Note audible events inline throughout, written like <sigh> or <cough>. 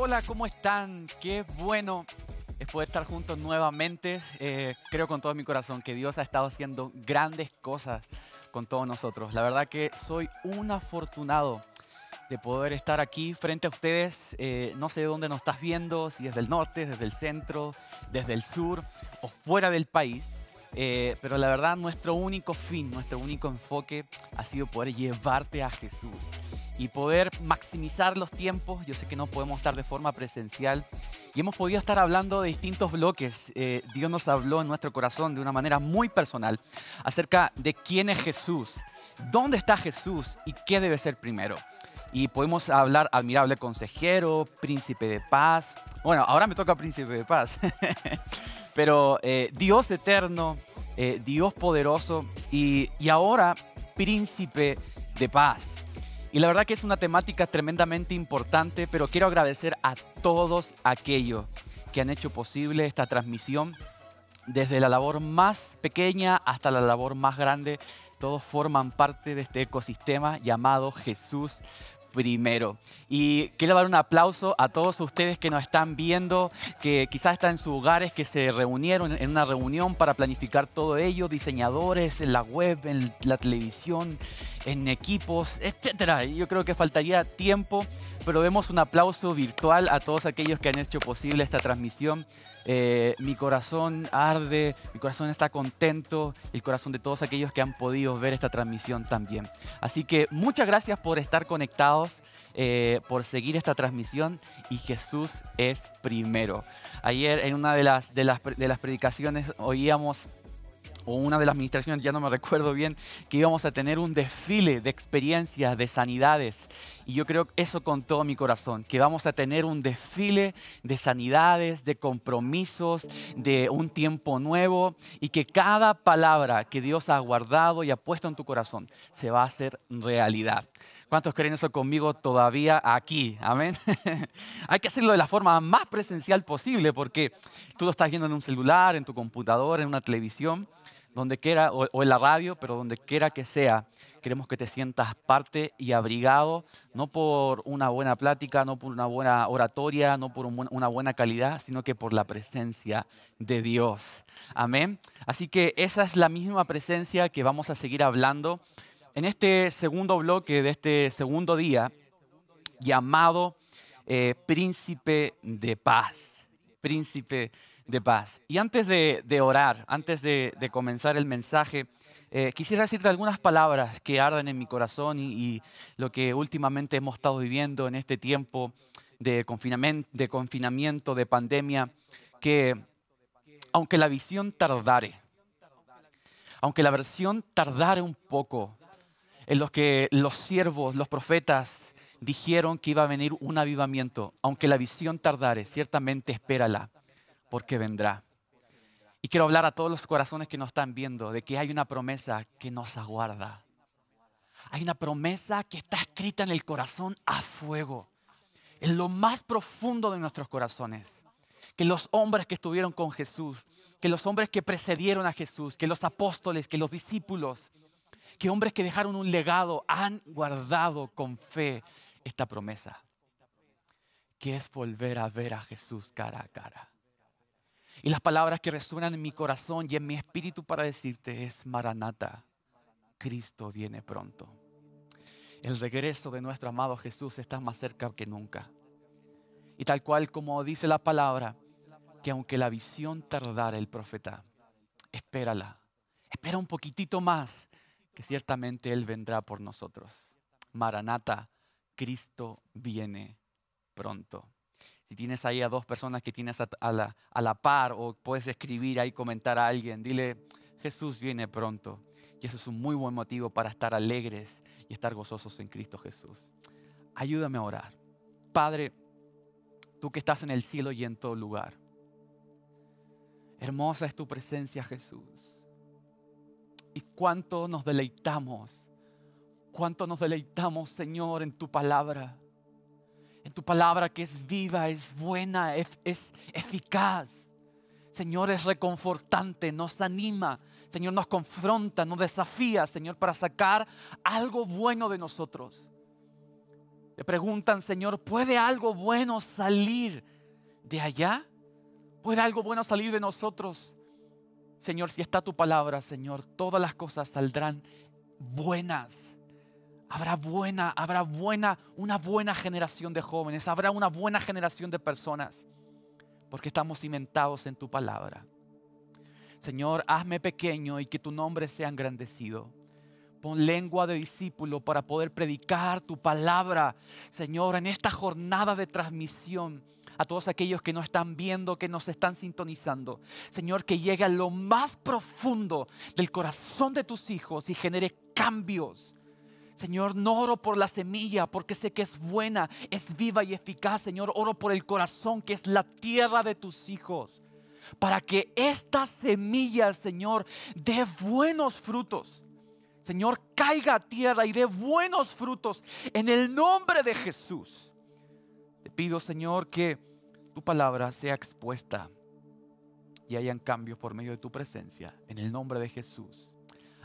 Hola, ¿cómo están? Qué bueno es poder estar juntos nuevamente. Eh, creo con todo mi corazón que Dios ha estado haciendo grandes cosas con todos nosotros. La verdad que soy un afortunado de poder estar aquí frente a ustedes. Eh, no sé de dónde nos estás viendo, si desde el norte, desde el centro, desde el sur o fuera del país. Eh, pero la verdad, nuestro único fin, nuestro único enfoque ha sido poder llevarte a Jesús y poder maximizar los tiempos. Yo sé que no podemos estar de forma presencial y hemos podido estar hablando de distintos bloques. Eh, Dios nos habló en nuestro corazón de una manera muy personal acerca de quién es Jesús, dónde está Jesús y qué debe ser primero. Y podemos hablar admirable consejero, príncipe de paz. Bueno, ahora me toca príncipe de paz. <laughs> Pero eh, Dios eterno, eh, Dios poderoso y, y ahora príncipe de paz. Y la verdad que es una temática tremendamente importante, pero quiero agradecer a todos aquellos que han hecho posible esta transmisión, desde la labor más pequeña hasta la labor más grande. Todos forman parte de este ecosistema llamado Jesús primero. Y quiero dar un aplauso a todos ustedes que nos están viendo, que quizás están en sus hogares, que se reunieron en una reunión para planificar todo ello, diseñadores en la web, en la televisión, en equipos, etc. Yo creo que faltaría tiempo, pero vemos un aplauso virtual a todos aquellos que han hecho posible esta transmisión. Eh, mi corazón arde, mi corazón está contento, el corazón de todos aquellos que han podido ver esta transmisión también. Así que muchas gracias por estar conectados, eh, por seguir esta transmisión y Jesús es primero. Ayer en una de las, de las, de las predicaciones oíamos o una de las administraciones, ya no me recuerdo bien, que íbamos a tener un desfile de experiencias, de sanidades. Y yo creo eso con todo mi corazón, que vamos a tener un desfile de sanidades, de compromisos, de un tiempo nuevo y que cada palabra que Dios ha guardado y ha puesto en tu corazón se va a hacer realidad. ¿Cuántos creen eso conmigo todavía aquí? Amén. <laughs> Hay que hacerlo de la forma más presencial posible porque tú lo estás viendo en un celular, en tu computador, en una televisión donde quiera, o, en la radio, pero donde quiera que sea, queremos que te sientas parte y abrigado, no por una buena plática, no por una buena oratoria, no por una buena calidad, sino que por la presencia de Dios. Amén. Así que esa es la misma presencia que vamos a seguir hablando en este segundo bloque de este segundo día, llamado eh, Príncipe de Paz. Príncipe de de paz. Y antes de, orar, antes de, comenzar el mensaje, eh, quisiera decirte algunas palabras que arden en mi corazón y, lo que últimamente hemos estado viviendo en este tiempo de confinamiento, de, confinamiento, de pandemia, que aunque la visión tardare, aunque la versión tardare un poco, en los que los siervos, los profetas dijeron que iba a venir un avivamiento, aunque la visión tardare, ciertamente espérala porque vendrá. Y quiero hablar a todos los corazones que nos están viendo de que hay una promesa que nos aguarda. Hay una promesa que está escrita en el corazón a fuego, en lo más profundo de nuestros corazones. Que los hombres que estuvieron con Jesús, que los hombres que precedieron a Jesús, que los apóstoles, que los discípulos, que hombres que dejaron un legado han guardado con fe esta promesa, que es volver a ver a Jesús cara a cara y las palabras que resuenan en mi corazón y en mi espíritu para decirte es Maranata, Cristo viene pronto. El regreso de nuestro amado Jesús está más cerca que nunca. Y tal cual como dice la palabra, que aunque la visión tardara el profeta, espérala, espera un poquitito más, que ciertamente Él vendrá por nosotros. Maranata, Cristo viene pronto. Si tienes ahí a dos personas que tienes a, la, la par o puedes escribir ahí, comentar a alguien, dile, Jesús viene pronto. Y eso es un muy buen motivo para estar alegres y estar gozosos en Cristo Jesús. Ayúdame a orar. Padre, tú que estás en el cielo y en todo lugar. Hermosa es tu presencia, Jesús. Y cuánto nos deleitamos, cuánto nos deleitamos, Señor, en tu palabra en tu palabra que es viva, es buena, es, eficaz. Señor, es reconfortante, nos anima. Señor, nos confronta, nos desafía, Señor, para sacar algo bueno de nosotros. Le preguntan, Señor, ¿puede algo bueno salir de allá? ¿Puede algo bueno salir de nosotros? Señor, si está tu palabra, Señor, todas las cosas saldrán buenas. Habrá buena, habrá buena, una buena generación de jóvenes, habrá una buena generación de personas, porque estamos cimentados en tu palabra. Señor, hazme pequeño y que tu nombre sea engrandecido. Pon lengua de discípulo para poder predicar tu palabra, Señor, en esta jornada de transmisión a todos aquellos que nos están viendo, que nos están sintonizando. Señor, que llegue a lo más profundo del corazón de tus hijos y genere cambios Señor, no oro por la semilla porque sé que es buena, es viva y eficaz. Señor, oro por el corazón que es la tierra de tus hijos. Para que esta semilla, Señor, dé buenos frutos. Señor, caiga a tierra y dé buenos frutos en el nombre de Jesús. Te pido, Señor, que tu palabra sea expuesta y hayan cambios por medio de tu presencia. En el nombre de Jesús.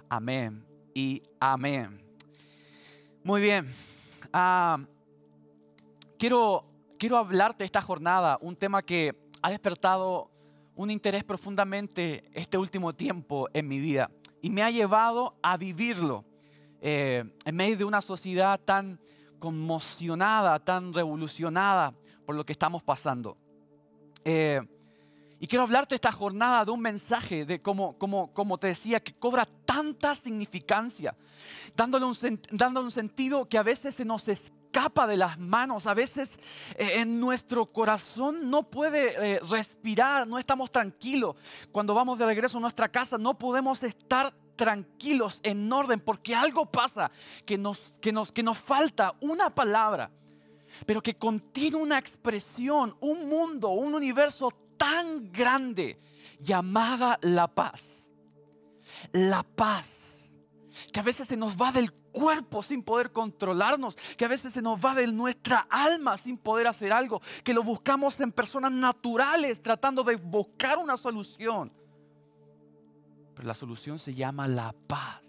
Amén y amén. Muy bien. Ah, quiero, quiero hablarte esta jornada, un tema que ha despertado un interés profundamente este último tiempo en mi vida y me ha llevado a vivirlo eh, en medio de una sociedad tan conmocionada, tan revolucionada por lo que estamos pasando. Eh, y quiero hablarte esta jornada de un mensaje, de como, te decía, que cobra tanta significancia, dándole un, dándole un sentido que a veces se nos escapa de las manos, a veces eh, en nuestro corazón no puede eh, respirar, no estamos tranquilos. Cuando vamos de regreso a nuestra casa no podemos estar tranquilos, en orden, porque algo pasa, que nos, que nos, que nos falta una palabra, pero que contiene una expresión, un mundo, un universo tan grande llamada la paz. La paz que a veces se nos va del cuerpo sin poder controlarnos, que a veces se nos va de nuestra alma sin poder hacer algo, que lo buscamos en personas naturales tratando de buscar una solución. Pero la solución se llama la paz.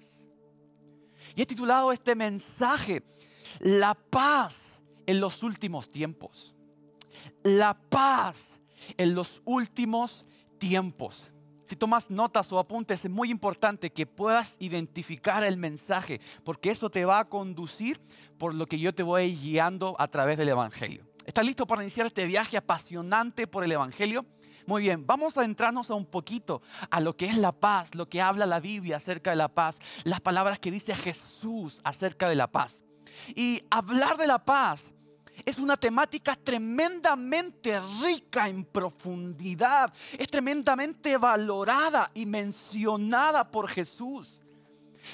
Y he titulado este mensaje, La paz en los últimos tiempos. La paz en los últimos tiempos. Si tomas notas o apuntes, es muy importante que puedas identificar el mensaje, porque eso te va a conducir por lo que yo te voy guiando a través del Evangelio. ¿Estás listo para iniciar este viaje apasionante por el Evangelio? Muy bien, vamos a entrarnos a un poquito a lo que es la paz, lo que habla la Biblia acerca de la paz, las palabras que dice Jesús acerca de la paz. Y hablar de la paz es una temática tremendamente rica en profundidad, es tremendamente valorada y mencionada por Jesús.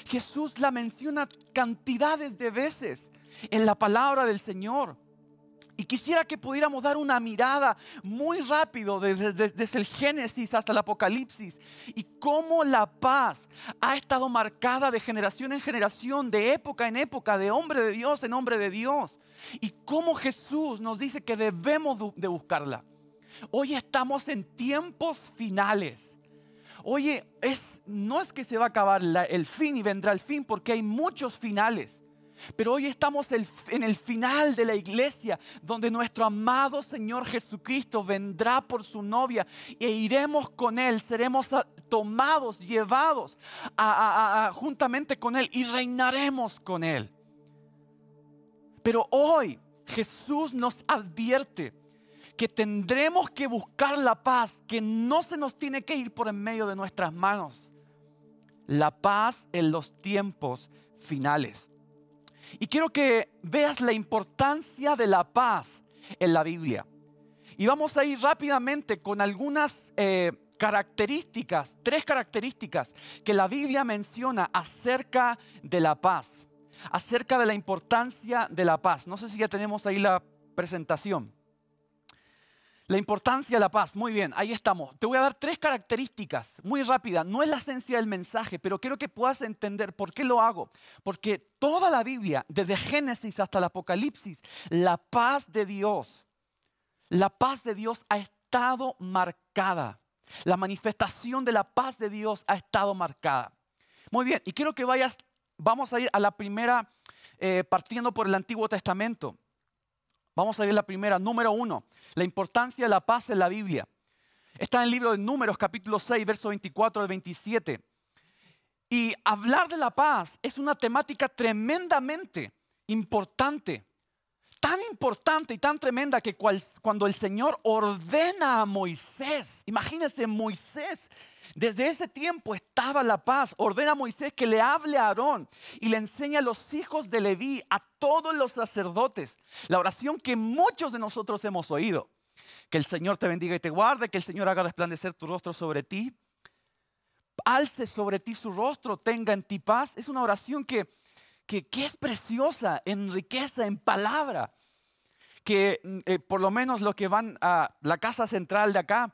Jesús la menciona cantidades de veces en la palabra del Señor. Y quisiera que pudiéramos dar una mirada muy rápido desde, el Génesis hasta el Apocalipsis y cómo la paz ha estado marcada de generación en generación, de época en época, de hombre de Dios en hombre de Dios. Y cómo Jesús nos dice que debemos de buscarla. Hoy estamos en tiempos finales. Oye, es, no es que se va a acabar el fin y vendrá el fin porque hay muchos finales. Pero hoy estamos en el final de la iglesia, donde nuestro amado Señor Jesucristo vendrá por su novia e iremos con Él, seremos tomados, llevados juntamente con Él y reinaremos con Él. Pero hoy Jesús nos advierte que tendremos que buscar la paz, que no se nos tiene que ir por en medio de nuestras manos. La paz en los tiempos finales. Y quiero que veas la importancia de la paz en la Biblia. Y vamos a ir rápidamente con algunas eh, características, tres características que la Biblia menciona acerca de la paz, acerca de la importancia de la paz. No sé si ya tenemos ahí la presentación. La importancia de la paz. Muy bien, ahí estamos. Te voy a dar tres características, muy rápidas. No es la esencia del mensaje, pero quiero que puedas entender por qué lo hago. Porque toda la Biblia, desde Génesis hasta el Apocalipsis, la paz de Dios, la paz de Dios ha estado marcada. La manifestación de la paz de Dios ha estado marcada. Muy bien, y quiero que vayas, vamos a ir a la primera, eh, partiendo por el Antiguo Testamento. Vamos a ver la primera, número uno, la importancia de la paz en la Biblia. Está en el libro de Números, capítulo 6, verso 24 al 27. Y hablar de la paz es una temática tremendamente importante, tan importante y tan tremenda que cuando el Señor ordena a Moisés, imagínense Moisés desde ese tiempo estaba la paz. Ordena Moisés que le hable a Aarón y le enseñe a los hijos de Leví, a todos los sacerdotes, la oración que muchos de nosotros hemos oído. Que el Señor te bendiga y te guarde, que el Señor haga resplandecer tu rostro sobre ti, alce sobre ti su rostro, tenga en ti paz. Es una oración que, que, es preciosa en riqueza, en palabra. Que mm, eh, por lo menos los que van a la casa central de acá,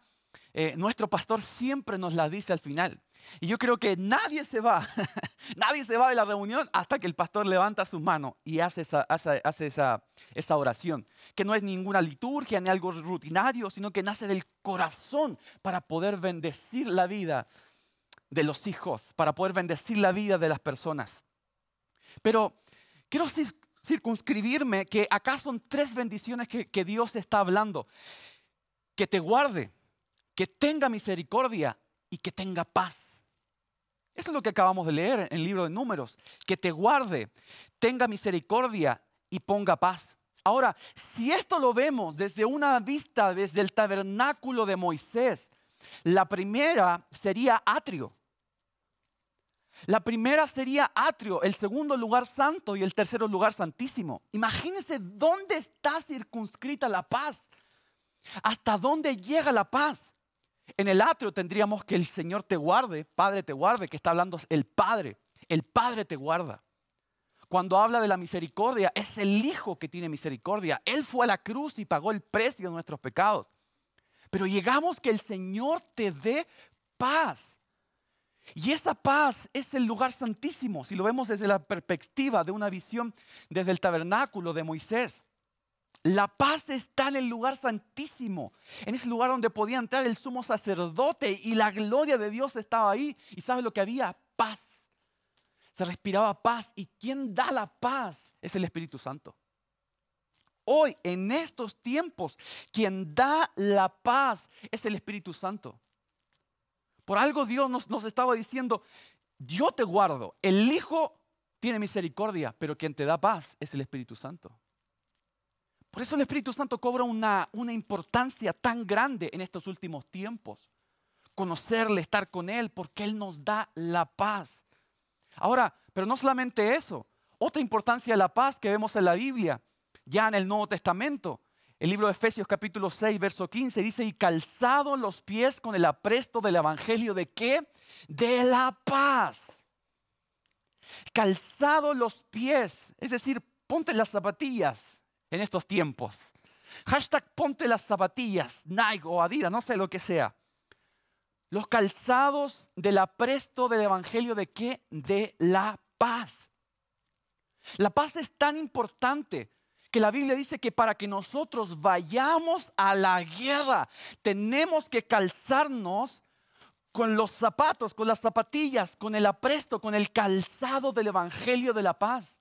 eh, nuestro pastor siempre nos la dice al final. Y yo creo que nadie se va, <laughs> nadie se va de la reunión hasta que el pastor levanta sus manos y hace, esa, hace, esa, oración, que no es ninguna liturgia ni algo rutinario, sino que nace del corazón para poder bendecir la vida de los hijos, para poder bendecir la vida de las personas. Pero quiero circunscribirme que acá son tres bendiciones que Dios está hablando. Que te guarde, que tenga misericordia y que tenga paz. Eso es lo que acabamos de leer en el libro de números, que te guarde, tenga misericordia y ponga paz. Ahora, si esto lo vemos desde una vista, desde el tabernáculo de Moisés, la primera sería atrio. La primera sería atrio, el segundo lugar santo y el tercero lugar santísimo. Imagínense dónde está circunscrita la paz, hasta dónde llega la paz. En el atrio tendríamos que el Señor te guarde, Padre te guarde, que está hablando el Padre. El Padre te guarda. Cuando habla de la misericordia, es el Hijo que tiene misericordia. Él fue a la cruz y pagó el precio de nuestros pecados. Pero llegamos que el Señor te dé paz. Y esa paz es el lugar santísimo, si lo vemos desde la perspectiva de una visión desde el tabernáculo de Moisés. La paz está en el lugar santísimo, en ese lugar donde podía entrar el sumo sacerdote y la gloria de Dios estaba ahí. ¿Y sabes lo que había? Paz. Se respiraba paz. ¿Y quien da la paz? Es el Espíritu Santo. Hoy, en estos tiempos, quien da la paz es el Espíritu Santo. Por algo Dios nos estaba diciendo, yo te guardo, el Hijo tiene misericordia, pero quien te da paz es el Espíritu Santo. Por eso el Espíritu Santo cobra una, una importancia tan grande en estos últimos tiempos. Conocerle, estar con Él, porque Él nos da la paz. Ahora, pero no solamente eso, otra importancia de la paz que vemos en la Biblia, ya en el Nuevo Testamento, el libro de Efesios capítulo 6, verso 15 dice, y calzado los pies con el apresto del Evangelio de qué? De la paz. Calzado los pies, es decir, ponte las zapatillas, en estos tiempos. Hashtag ponte las zapatillas, Nike o Adidas, no sé lo que sea. Los calzados del apresto del Evangelio de qué? De la paz. La paz es tan importante que la Biblia dice que para que nosotros vayamos a la guerra tenemos que calzarnos con los zapatos, con las zapatillas, con el apresto, con el calzado del Evangelio de la paz.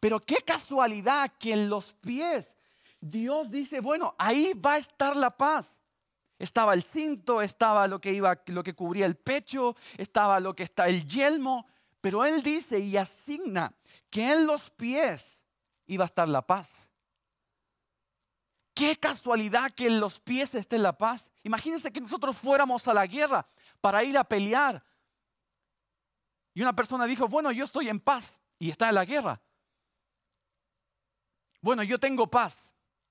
Pero qué casualidad que en los pies Dios dice, bueno, ahí va a estar la paz. Estaba el cinto, estaba lo que lo que cubría el pecho, estaba lo que está el yelmo, pero él dice y asigna que en los pies iba a estar la paz. Qué casualidad que en los pies esté la paz. Imagínense que nosotros fuéramos a la guerra para ir a pelear. Y una persona dijo, bueno, yo estoy en paz y está en la guerra. Bueno, yo tengo paz.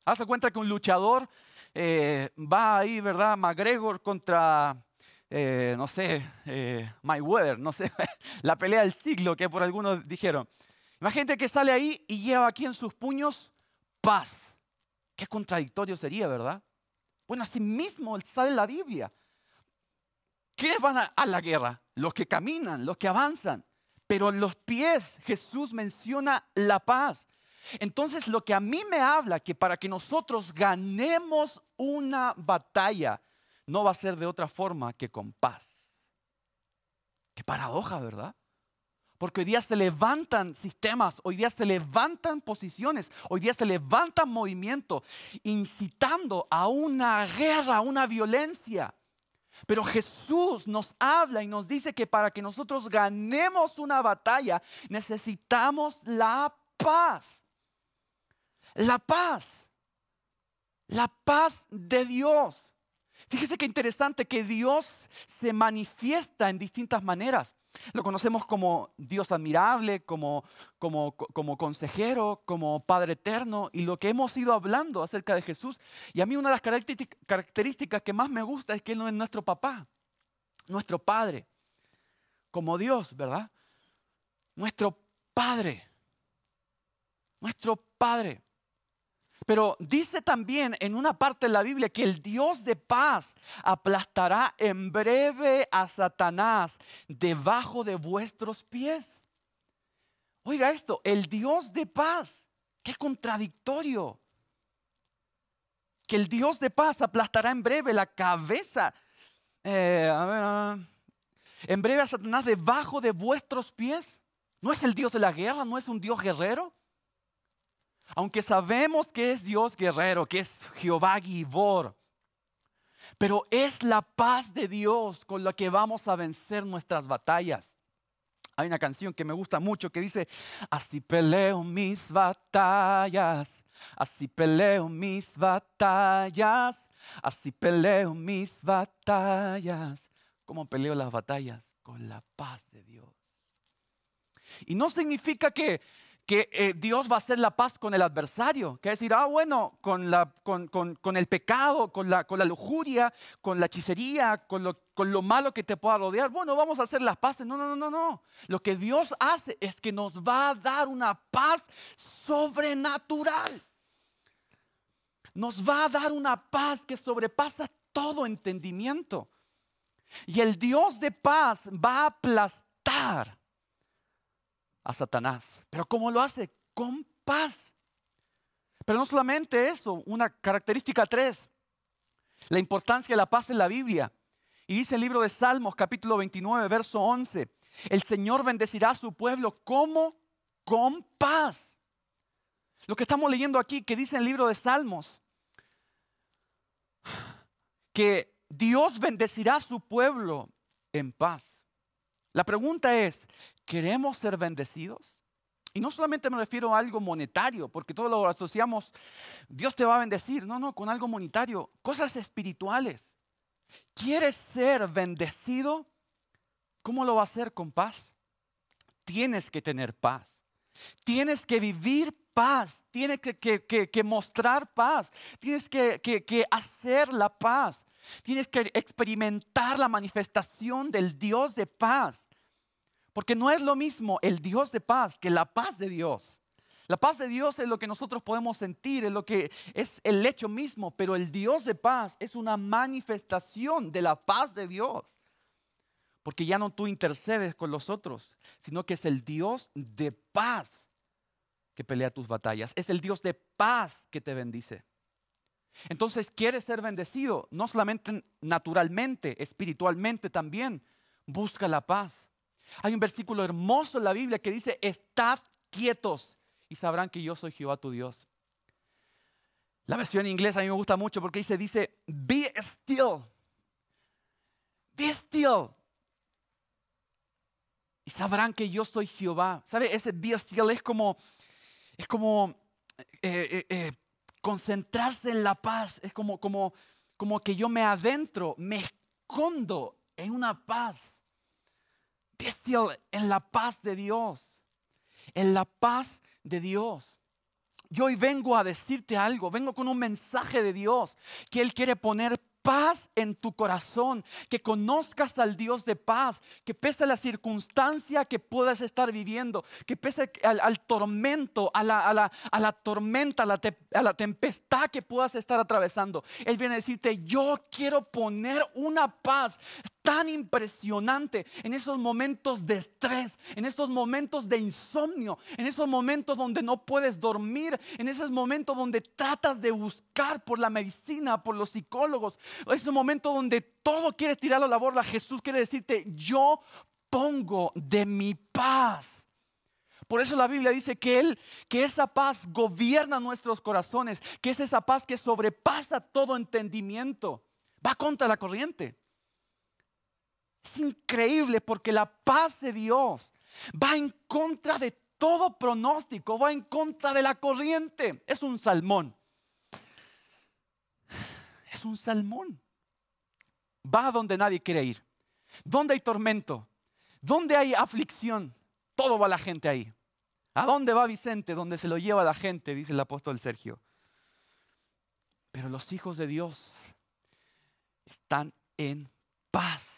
Hace cuenta que un luchador eh, va ahí, ¿verdad? McGregor contra, eh, no sé, my eh, Mayweather, no sé, <laughs> la pelea del siglo que por algunos dijeron. Imagínate que sale ahí y lleva aquí en sus puños paz. Qué contradictorio sería, ¿verdad? Bueno, así mismo sale la Biblia. ¿Quiénes van a, a la guerra? Los que caminan, los que avanzan. Pero en los pies Jesús menciona la paz. Entonces lo que a mí me habla que para que nosotros ganemos una batalla, no va a ser de otra forma que con paz. Qué paradoja, ¿verdad? Porque hoy día se levantan sistemas, hoy día se levantan posiciones, hoy día se levantan movimientos, incitando a una guerra, a una violencia. Pero Jesús nos habla y nos dice que para que nosotros ganemos una batalla necesitamos la paz. La paz. La paz de Dios. Fíjese qué interesante que Dios se manifiesta en distintas maneras. Lo conocemos como Dios admirable, como, como, como, consejero, como Padre eterno y lo que hemos ido hablando acerca de Jesús. Y a mí una de las características que más me gusta es que Él no es nuestro papá, nuestro Padre, como Dios, ¿verdad? Nuestro Padre, nuestro Padre. Pero dice también en una parte de la Biblia que el Dios de paz aplastará en breve a Satanás debajo de vuestros pies. Oiga esto, el Dios de paz, qué contradictorio. Que el Dios de paz aplastará en breve la cabeza. Eh, en breve a Satanás debajo de vuestros pies. ¿No es el Dios de la guerra? ¿No es un Dios guerrero? aunque sabemos que es Dios guerrero, que es Jehová Gibor, pero es la paz de Dios con la que vamos a vencer nuestras batallas. Hay una canción que me gusta mucho que dice, así peleo mis batallas, así peleo mis batallas, así peleo mis batallas. ¿Cómo peleo las batallas? Con la paz de Dios. Y no significa que que eh, Dios va a hacer la paz con el adversario, que decir, ah, bueno, con, la, con, el pecado, con la, con la lujuria, con la hechicería, con lo, con lo malo que te pueda rodear, bueno, vamos a hacer las paz No, no, no, no, no. Lo que Dios hace es que nos va a dar una paz sobrenatural. Nos va a dar una paz que sobrepasa todo entendimiento. Y el Dios de paz va a aplastar a Satanás. Pero ¿cómo lo hace? Con paz. Pero no solamente eso, una característica tres, la importancia de la paz en la Biblia. Y dice el libro de Salmos capítulo 29, verso 11, el Señor bendecirá a su pueblo como con paz. Lo que estamos leyendo aquí, que dice el libro de Salmos, que Dios bendecirá a su pueblo en paz. La pregunta es, ¿Queremos ser bendecidos? Y no solamente me refiero a algo monetario, porque todos lo asociamos, Dios te va a bendecir, no, no, con algo monetario, cosas espirituales. ¿Quieres ser bendecido? ¿Cómo lo va a hacer con paz? Tienes que tener paz. Tienes que vivir paz. Tienes que, que mostrar paz. Tienes que hacer la paz. Tienes que experimentar la manifestación del Dios de paz. Porque no es lo mismo el Dios de paz que la paz de Dios. La paz de Dios es lo que nosotros podemos sentir, es lo que es el hecho mismo, pero el Dios de paz es una manifestación de la paz de Dios. Porque ya no tú intercedes con los otros, sino que es el Dios de paz que pelea tus batallas, es el Dios de paz que te bendice. Entonces quieres ser bendecido, no solamente naturalmente, espiritualmente también, busca la paz. Hay un versículo hermoso en la Biblia que dice, estad quietos y sabrán que yo soy Jehová tu Dios. La versión inglesa a mí me gusta mucho porque dice, dice, be still. Be still. Y sabrán que yo soy Jehová. ¿Sabe? Ese be still es como, es como eh, eh, eh, concentrarse en la paz. Es como, como, como que yo me adentro, me escondo en una paz en la paz de Dios. En la paz de Dios. Yo hoy vengo a decirte algo, vengo con un mensaje de Dios, que Él quiere poner paz en tu corazón, que conozcas al Dios de paz, que pese a la circunstancia que puedas estar viviendo, que pese al, tormento, a la, tormenta, a la, a la tempestad que puedas estar atravesando, Él viene a decirte, yo quiero poner una paz tan impresionante en esos momentos de estrés, en esos momentos de insomnio, en esos momentos donde no puedes dormir, en esos momentos donde tratas de buscar por la medicina, por los psicólogos, es un momento donde todo quiere tirarlo a la borda. Jesús quiere decirte, yo pongo de mi paz. Por eso la Biblia dice que Él, que esa paz gobierna nuestros corazones, que es esa paz que sobrepasa todo entendimiento. Va contra la corriente. Es increíble porque la paz de Dios va en contra de todo pronóstico, va en contra de la corriente. Es un salmón. Es un salmón. Va a donde nadie quiere ir. Donde hay tormento, donde hay aflicción, todo va la gente ahí. ¿A dónde va Vicente? Donde se lo lleva la gente, dice el apóstol Sergio. Pero los hijos de Dios están en paz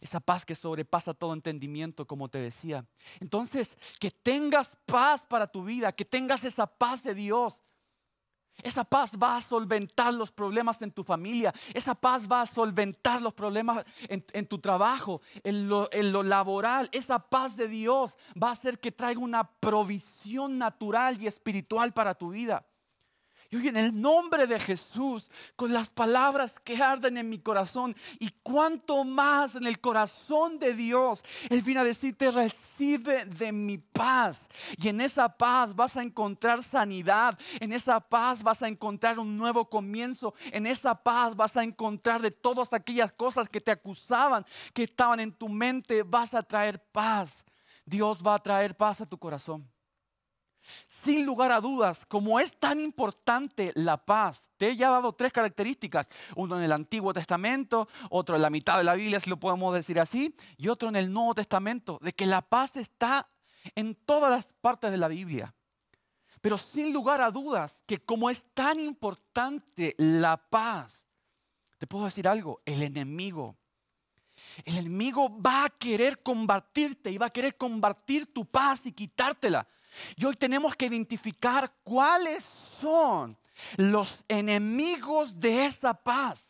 esa paz que sobrepasa todo entendimiento, como te decía. Entonces, que tengas paz para tu vida, que tengas esa paz de Dios. Esa paz va a solventar los problemas en tu familia, esa paz va a solventar los problemas en, tu trabajo, en lo, en lo laboral. Esa paz de Dios va a hacer que traiga una provisión natural y espiritual para tu vida. Y en el nombre de Jesús, con las palabras que arden en mi corazón y cuanto más en el corazón de Dios, Él viene a decirte, recibe de mi paz. Y en esa paz vas a encontrar sanidad, en esa paz vas a encontrar un nuevo comienzo, en esa paz vas a encontrar de todas aquellas cosas que te acusaban, que estaban en tu mente, vas a traer paz. Dios va a traer paz a tu corazón sin lugar a dudas, como es tan importante la paz, te he llevado dado tres características, uno en el Antiguo Testamento, otro en la mitad de la Biblia, si lo podemos decir así, y otro en el Nuevo Testamento, de que la paz está en todas las partes de la Biblia. Pero sin lugar a dudas, que como es tan importante la paz, te puedo decir algo, el enemigo el enemigo va a querer combatirte y va a querer combatir tu paz y quitártela. Y hoy tenemos que identificar cuáles son los enemigos de esa paz.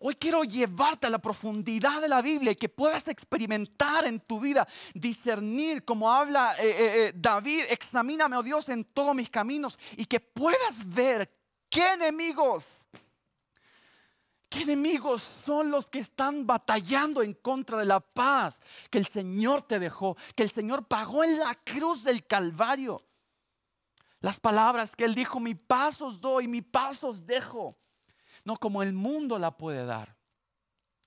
Hoy quiero llevarte a la profundidad de la Biblia y que puedas experimentar en tu vida, discernir, como habla eh, eh, eh, David, examíname, oh Dios, en todos mis caminos y que puedas ver qué enemigos ¿Qué enemigos son los que están batallando en contra de la paz que el Señor te dejó, que el Señor pagó en la cruz del Calvario? Las palabras que Él dijo, mi paz os doy, mi paz os dejo, no como el mundo la puede dar.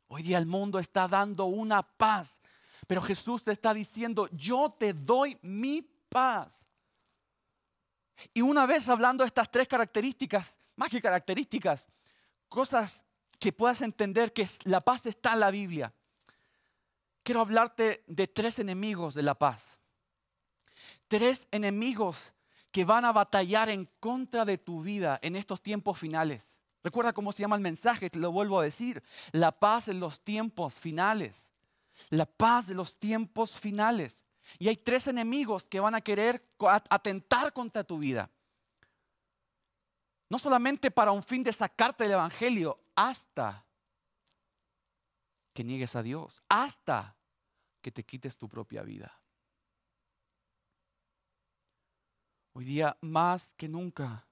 Hoy día el mundo está dando una paz, pero Jesús te está diciendo, yo te doy mi paz. Y una vez hablando de estas tres características, más que características, cosas que puedas entender que la paz está en la Biblia. Quiero hablarte de tres enemigos de la paz. Tres enemigos que van a batallar en contra de tu vida en estos tiempos finales. Recuerda cómo se llama el mensaje, te lo vuelvo a decir. La paz en los tiempos finales. La paz en los tiempos finales. Y hay tres enemigos que van a querer atentar contra tu vida. No solamente para un fin de sacarte del Evangelio, hasta que niegues a Dios, hasta que te quites tu propia vida. Hoy día más que nunca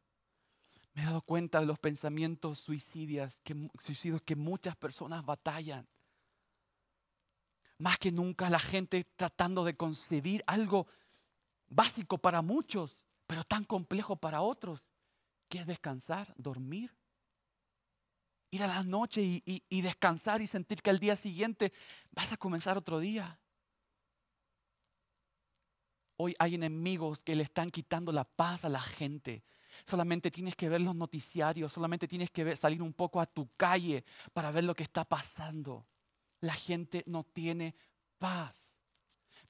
me he dado cuenta de los pensamientos suicidas que, suicidios que muchas personas batallan. Más que nunca la gente tratando de concebir algo básico para muchos, pero tan complejo para otros que es descansar, dormir, ir a la noche y, descansar y sentir que al día siguiente vas a comenzar otro día. Hoy hay enemigos que le están quitando la paz a la gente. Solamente tienes que ver los noticiarios, solamente tienes que salir un poco a tu calle para ver lo que está pasando. La gente no tiene paz.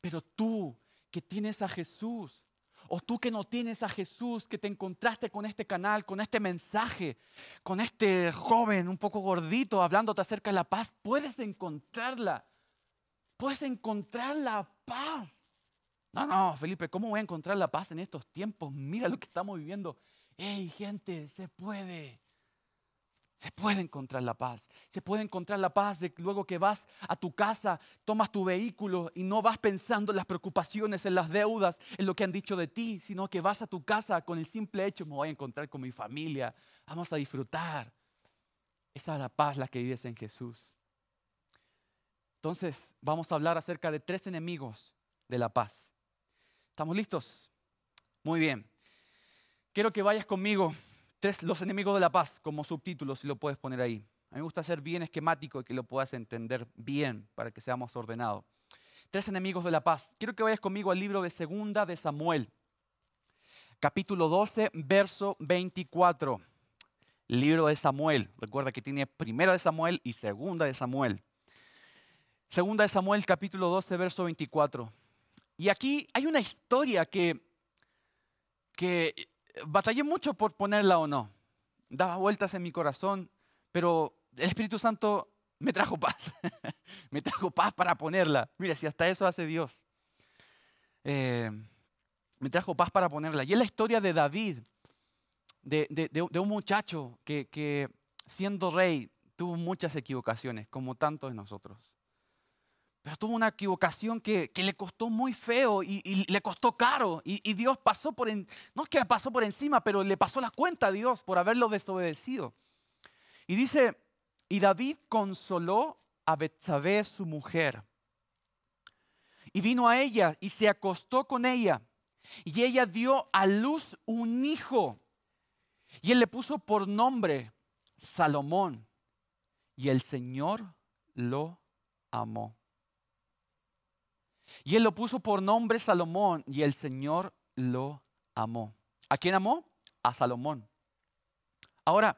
Pero tú que tienes a Jesús, o tú que no tienes a Jesús, que te encontraste con este canal, con este mensaje, con este joven un poco gordito hablándote acerca de la paz, puedes encontrarla. Puedes encontrar la paz. No, no, Felipe, ¿cómo voy a encontrar la paz en estos tiempos? Mira lo que estamos viviendo. ¡Ey, gente, se puede! se puede encontrar la paz. Se puede encontrar la paz de luego que vas a tu casa, tomas tu vehículo y no vas pensando en las preocupaciones, en las deudas, en lo que han dicho de ti, sino que vas a tu casa con el simple hecho, me voy a encontrar con mi familia, vamos a disfrutar. Esa es la paz la que vives en Jesús. Entonces, vamos a hablar acerca de tres enemigos de la paz. ¿Estamos listos? Muy bien. Quiero que vayas conmigo Tres, los enemigos de la paz, como subtítulo, si lo puedes poner ahí. A mí me gusta ser bien esquemático y que lo puedas entender bien para que seamos ordenados. Tres enemigos de la paz. Quiero que vayas conmigo al libro de Segunda de Samuel, capítulo 12, verso 24. Libro de Samuel. Recuerda que tiene Primera de Samuel y Segunda de Samuel. Segunda de Samuel, capítulo 12, verso 24. Y aquí hay una historia que, que batallé mucho por ponerla o no. Daba vueltas en mi corazón, pero el Espíritu Santo me trajo paz. <laughs> me trajo paz para ponerla. Mira, si hasta eso hace Dios. Eh, me trajo paz para ponerla. Y es la historia de David, de, un muchacho que, que siendo rey tuvo muchas equivocaciones, como tantos de nosotros. Pero tuvo una equivocación que, le costó muy feo y, le costó caro. Y, Dios pasó por, no es que pasó por encima, pero le pasó la cuenta a Dios por haberlo desobedecido. Y dice, y David consoló a Betsabé, su mujer. Y vino a ella y se acostó con ella. Y ella dio a luz un hijo. Y él le puso por nombre Salomón. Y el Señor lo amó. Y él lo puso por nombre Salomón y el Señor lo amó. ¿A quién amó? A Salomón. Ahora,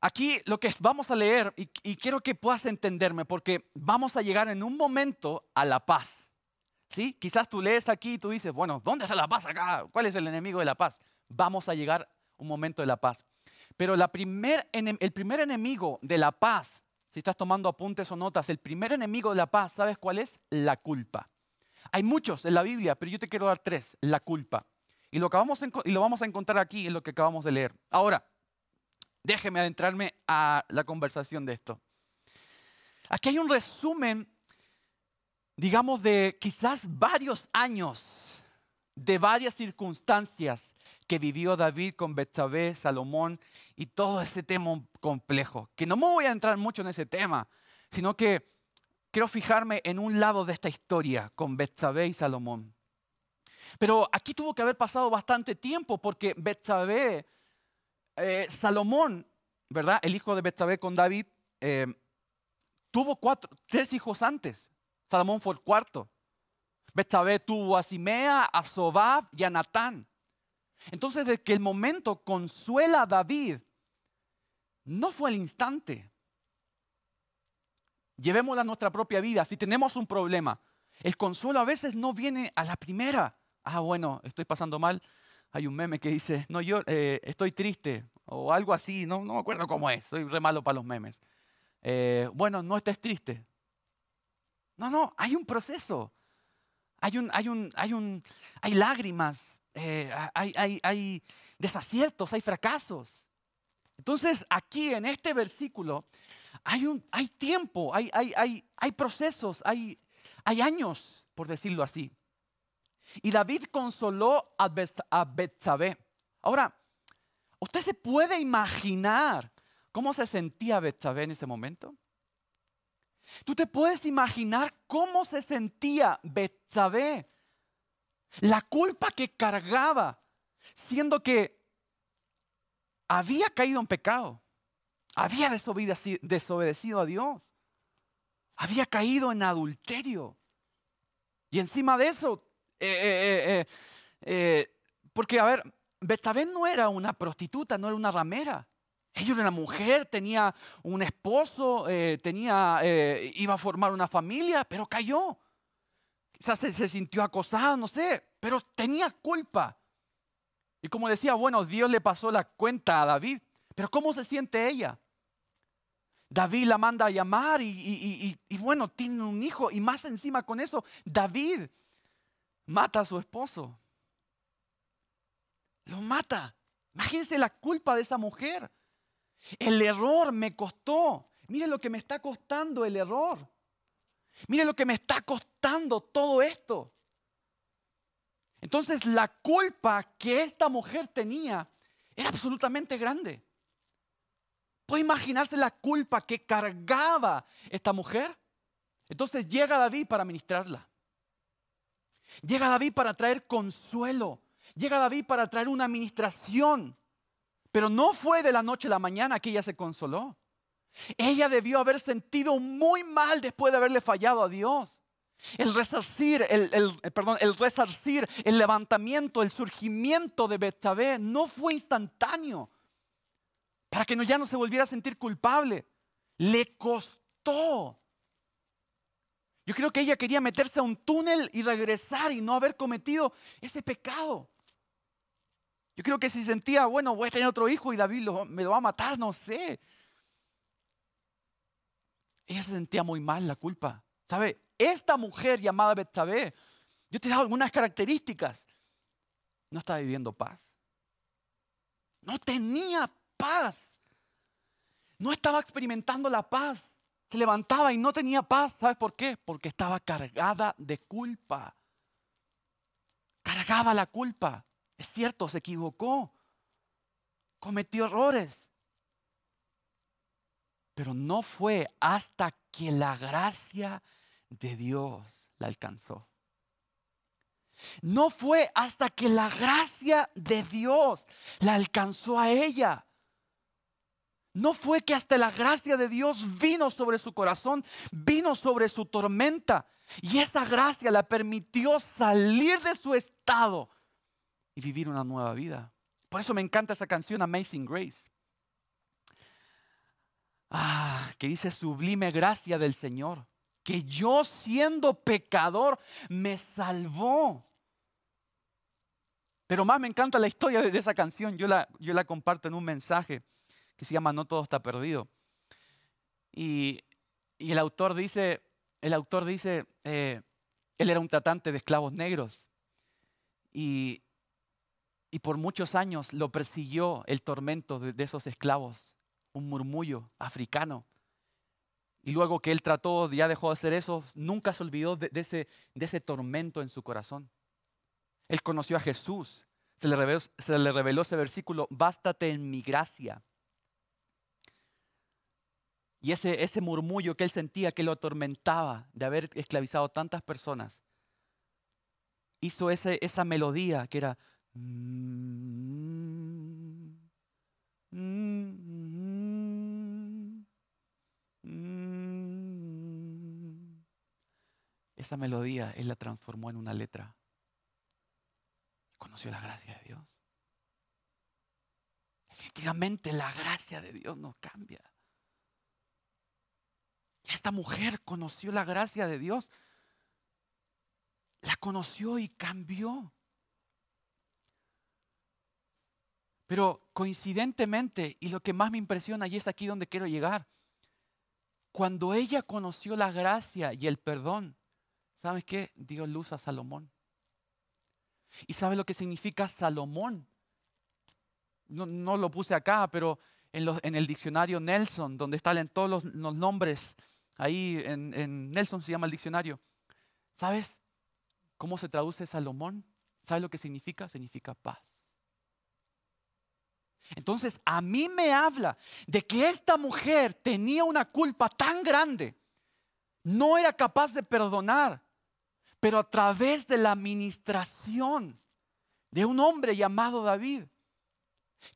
aquí lo que vamos a leer, y, quiero que puedas entenderme, porque vamos a llegar en un momento a la paz. ¿Sí? Quizás tú lees aquí y tú dices, bueno, ¿dónde está la paz acá? ¿Cuál es el enemigo de la paz? Vamos a llegar un momento de la paz. Pero el primer enemigo de la paz si estás tomando apuntes o notas, el primer enemigo de la paz, ¿sabes cuál es? La culpa. Hay muchos en la Biblia, pero yo te quiero dar tres, la culpa. Y lo, vamos a, y lo vamos a encontrar aquí en lo que acabamos de leer. Ahora, déjeme adentrarme a la conversación de esto. Aquí hay un resumen, digamos, de quizás varios años, de varias circunstancias que vivió David con Betsabé, Salomón y todo este tema complejo, que no me voy a entrar mucho en ese tema, sino que quiero fijarme en un lado de esta historia con Betsabé y Salomón. Pero aquí tuvo que haber pasado bastante tiempo porque Betsabé, eh, Salomón, ¿verdad? El hijo de Betsabé con David, eh, tuvo cuatro, tres hijos antes. Salomón fue el cuarto. Betsabé tuvo a Simea, a Sobab y a Natán. Entonces, desde que el momento consuela a David no fue al instante. Llevémosla a nuestra propia vida. Si tenemos un problema, el consuelo a veces no viene a la primera. Ah, bueno, estoy pasando mal. Hay un meme que dice, no, yo eh, estoy triste o algo así. No, no me acuerdo cómo es. Soy re malo para los memes. Eh, bueno, no estés triste. No, no, hay un proceso. Hay, un, hay, un, hay, un, hay lágrimas, eh, hay, hay, hay desaciertos, hay fracasos. Entonces aquí en este versículo hay, un, hay tiempo, hay, hay, hay, hay procesos, hay, hay años, por decirlo así. Y David consoló a Betsabé. Ahora, ¿usted se puede imaginar cómo se sentía Betsabé en ese momento? ¿Tú te puedes imaginar cómo se sentía Betsabé? La culpa que cargaba, siendo que había caído en pecado, había desobedecido a Dios, había caído en adulterio. Y encima de eso, eh, eh, eh, porque a ver, Betsabé no era una prostituta, no era una ramera. Ella era una mujer, tenía un esposo, tenía, iba a formar una familia, pero cayó. Quizás se, se sintió acosada, no sé, pero tenía culpa. Y como decía, bueno, Dios le pasó la cuenta a David, pero ¿cómo se siente ella? David la manda a llamar y, bueno, tiene un hijo y más encima con eso, David mata a su esposo. Lo mata. Imagínense la culpa de esa mujer. El error me costó. Mire lo que me está costando el error. Mire lo que me está costando todo esto. Entonces la culpa que esta mujer tenía era absolutamente grande. ¿Puede imaginarse la culpa que cargaba esta mujer? Entonces llega David para ministrarla. Llega David para traer consuelo. Llega David para traer una administración. Pero no fue de la noche a la mañana que ella se consoló. Ella debió haber sentido muy mal después de haberle fallado a Dios. El resarcir, el, eh, el levantamiento, el surgimiento de Betsabé no fue instantáneo. Para que no, ya no se volviera a sentir culpable. Le costó. Yo creo que ella quería meterse a un túnel y regresar y no haber cometido ese pecado. Yo creo que si sentía, bueno, voy a tener otro hijo y David me lo va a matar, no sé. Ella se sentía muy mal la culpa. ¿Sabe? Esta mujer llamada Betsabé, yo te he dado algunas características. No estaba viviendo paz. No tenía paz. No estaba experimentando la paz. Se levantaba y no tenía paz. ¿Sabes por qué? Porque estaba cargada de culpa. Cargaba la culpa. Es cierto, se equivocó. Cometió errores. Pero no fue hasta que que la gracia de Dios la alcanzó. No fue hasta que la gracia de Dios la alcanzó a ella. No fue que hasta la gracia de Dios vino sobre su corazón, vino sobre su tormenta. Y esa gracia la permitió salir de su estado y vivir una nueva vida. Por eso me encanta esa canción Amazing Grace ah, que dice sublime gracia del Señor, que yo siendo pecador me salvó. Pero más me encanta la historia de esa canción, yo la, yo la comparto en un mensaje que se llama No todo está perdido. Y, el autor dice, el autor dice, eh, él era un tratante de esclavos negros y, por muchos años lo persiguió el tormento de esos esclavos un murmullo africano. Y luego que él trató, ya dejó de hacer eso, nunca se olvidó de, ese, de ese, tormento en su corazón. Él conoció a Jesús. Se le, reveló, le reveló ese versículo, bástate en mi gracia. Y ese, ese murmullo que él sentía que lo atormentaba de haber esclavizado tantas personas, hizo esa melodía que era... Mm, mm, esa melodía Él la transformó en una letra. Conoció la gracia de Dios. Efectivamente, la gracia de Dios no cambia. Esta mujer conoció la gracia de Dios. La conoció y cambió. Pero coincidentemente, y lo que más me impresiona, y es aquí donde quiero llegar, cuando ella conoció la gracia y el perdón ¿Sabes qué? Dio luz a Salomón. ¿Y sabes lo que significa Salomón? No, lo puse acá, pero en, el diccionario Nelson, donde están todos los, nombres, ahí en, en Nelson se llama el diccionario. ¿Sabes cómo se traduce Salomón? ¿Sabes lo que significa? Significa paz. Entonces, a mí me habla de que esta mujer tenía una culpa tan grande, no era capaz de perdonar, pero a través de la administración de un hombre llamado David,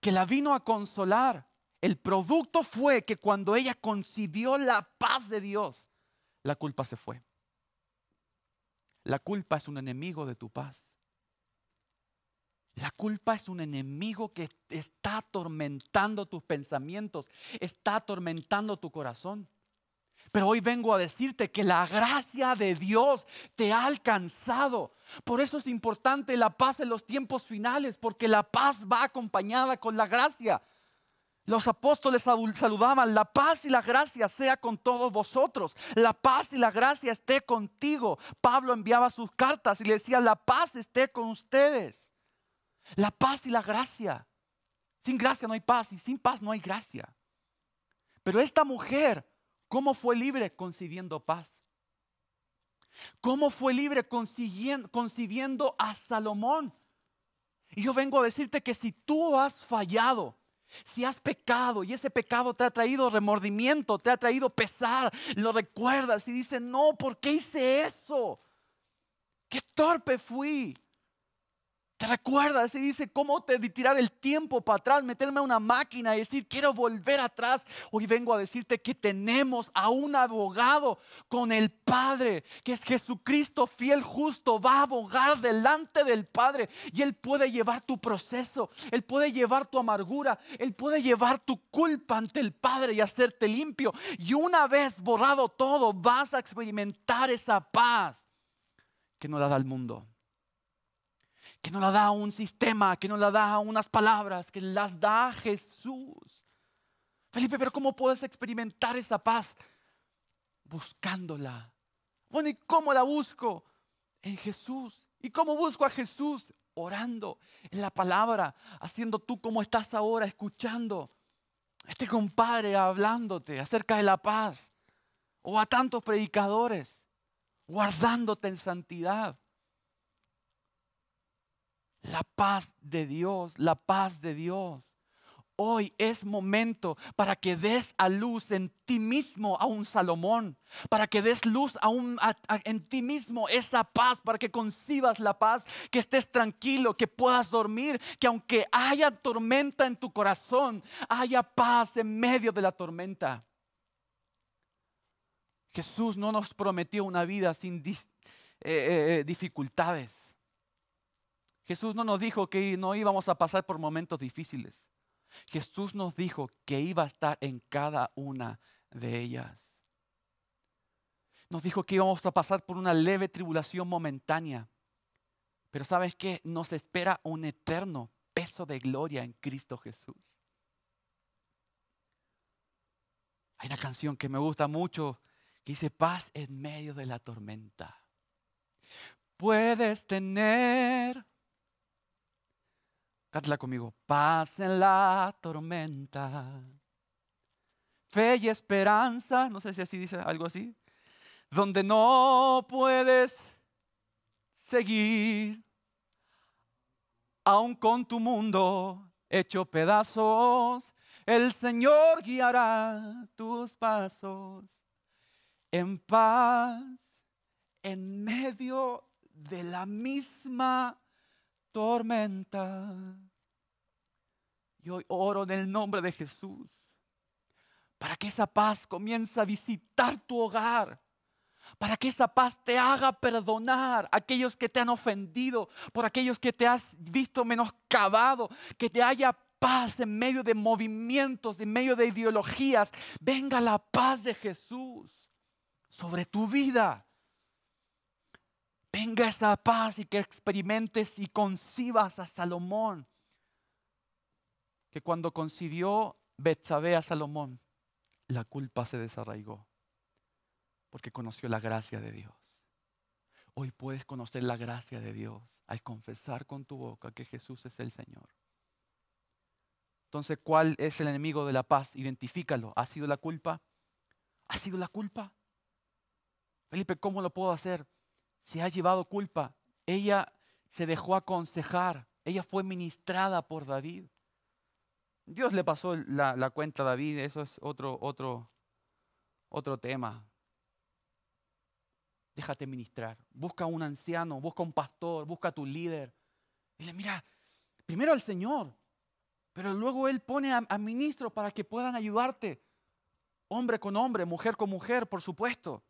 que la vino a consolar. El producto fue que cuando ella concibió la paz de Dios, la culpa se fue. La culpa es un enemigo de tu paz. La culpa es un enemigo que está atormentando tus pensamientos, está atormentando tu corazón. Pero hoy vengo a decirte que la gracia de Dios te ha alcanzado. Por eso es importante la paz en los tiempos finales, porque la paz va acompañada con la gracia. Los apóstoles saludaban, la paz y la gracia sea con todos vosotros, la paz y la gracia esté contigo. Pablo enviaba sus cartas y le decía, la paz esté con ustedes. La paz y la gracia. Sin gracia no hay paz y sin paz no hay gracia. Pero esta mujer ¿Cómo fue libre? Concibiendo paz. ¿Cómo fue libre concibiendo a Salomón? Y yo vengo a decirte que si tú has fallado, si has pecado y ese pecado te ha traído remordimiento, te ha traído pesar, lo recuerdas y dices, no, ¿por qué hice eso? ¡Qué torpe fui! recuerda se dice, ¿cómo te tirar el tiempo para atrás, meterme a una máquina y decir, quiero volver atrás? Hoy vengo a decirte que tenemos a un abogado con el Padre, que es Jesucristo fiel, justo, va a abogar delante del Padre y Él puede llevar tu proceso, Él puede llevar tu amargura, Él puede llevar tu culpa ante el Padre y hacerte limpio. Y una vez borrado todo, vas a experimentar esa paz que no la da el mundo que no la da un sistema, que no la da unas palabras, que las da Jesús. Felipe, pero ¿cómo puedes experimentar esa paz? Buscándola. Bueno, ¿y cómo la busco? En Jesús. ¿Y cómo busco a Jesús? Orando, en la palabra, haciendo tú como estás ahora, escuchando. a Este compadre hablándote acerca de la paz. O a tantos predicadores, guardándote en santidad la paz de Dios, la paz de Dios. Hoy es momento para que des a luz en ti mismo a un Salomón, para que des luz a un, en ti mismo esa paz, para que concibas la paz, que estés tranquilo, que puedas dormir, que aunque haya tormenta en tu corazón, haya paz en medio de la tormenta. Jesús no nos prometió una vida sin eh, eh, eh, dificultades. Jesús no nos dijo que no íbamos a pasar por momentos difíciles. Jesús nos dijo que iba a estar en cada una de ellas. Nos dijo que íbamos a pasar por una leve tribulación momentánea. Pero sabes que nos espera un eterno peso de gloria en Cristo Jesús. Hay una canción que me gusta mucho que dice paz en medio de la tormenta. Puedes tener Cántala conmigo. Paz en la tormenta. Fe y esperanza. No sé si así dice algo así. Donde no puedes seguir. aún con tu mundo hecho pedazos. El Señor guiará tus pasos en paz en medio de la misma tormenta. Y hoy oro en el nombre de Jesús para que esa paz comience a visitar tu hogar. Para que esa paz te haga perdonar a aquellos que te han ofendido, por aquellos que te has visto menoscabado, que te haya paz en medio de movimientos, en medio de ideologías. Venga la paz de Jesús sobre tu vida, Venga esa paz y que experimentes y concibas a Salomón. Que cuando concibió Betsabé a Salomón, la culpa se desarraigó porque conoció la gracia de Dios. Hoy puedes conocer la gracia de Dios al confesar con tu boca que Jesús es el Señor. Entonces, ¿cuál es el enemigo de la paz? Identifícalo. ¿Ha sido la culpa? ¿Ha sido la culpa? Felipe, ¿cómo lo puedo hacer? se ha llevado culpa. Ella se dejó aconsejar. Ella fue ministrada por David. Dios le pasó la, cuenta a David. Eso es otro, otro, otro tema. Déjate ministrar. Busca un anciano, busca un pastor, busca tu líder. Dile, mira, primero al Señor, pero luego Él pone a, a ministros para que puedan ayudarte. Hombre con hombre, mujer con mujer, por supuesto.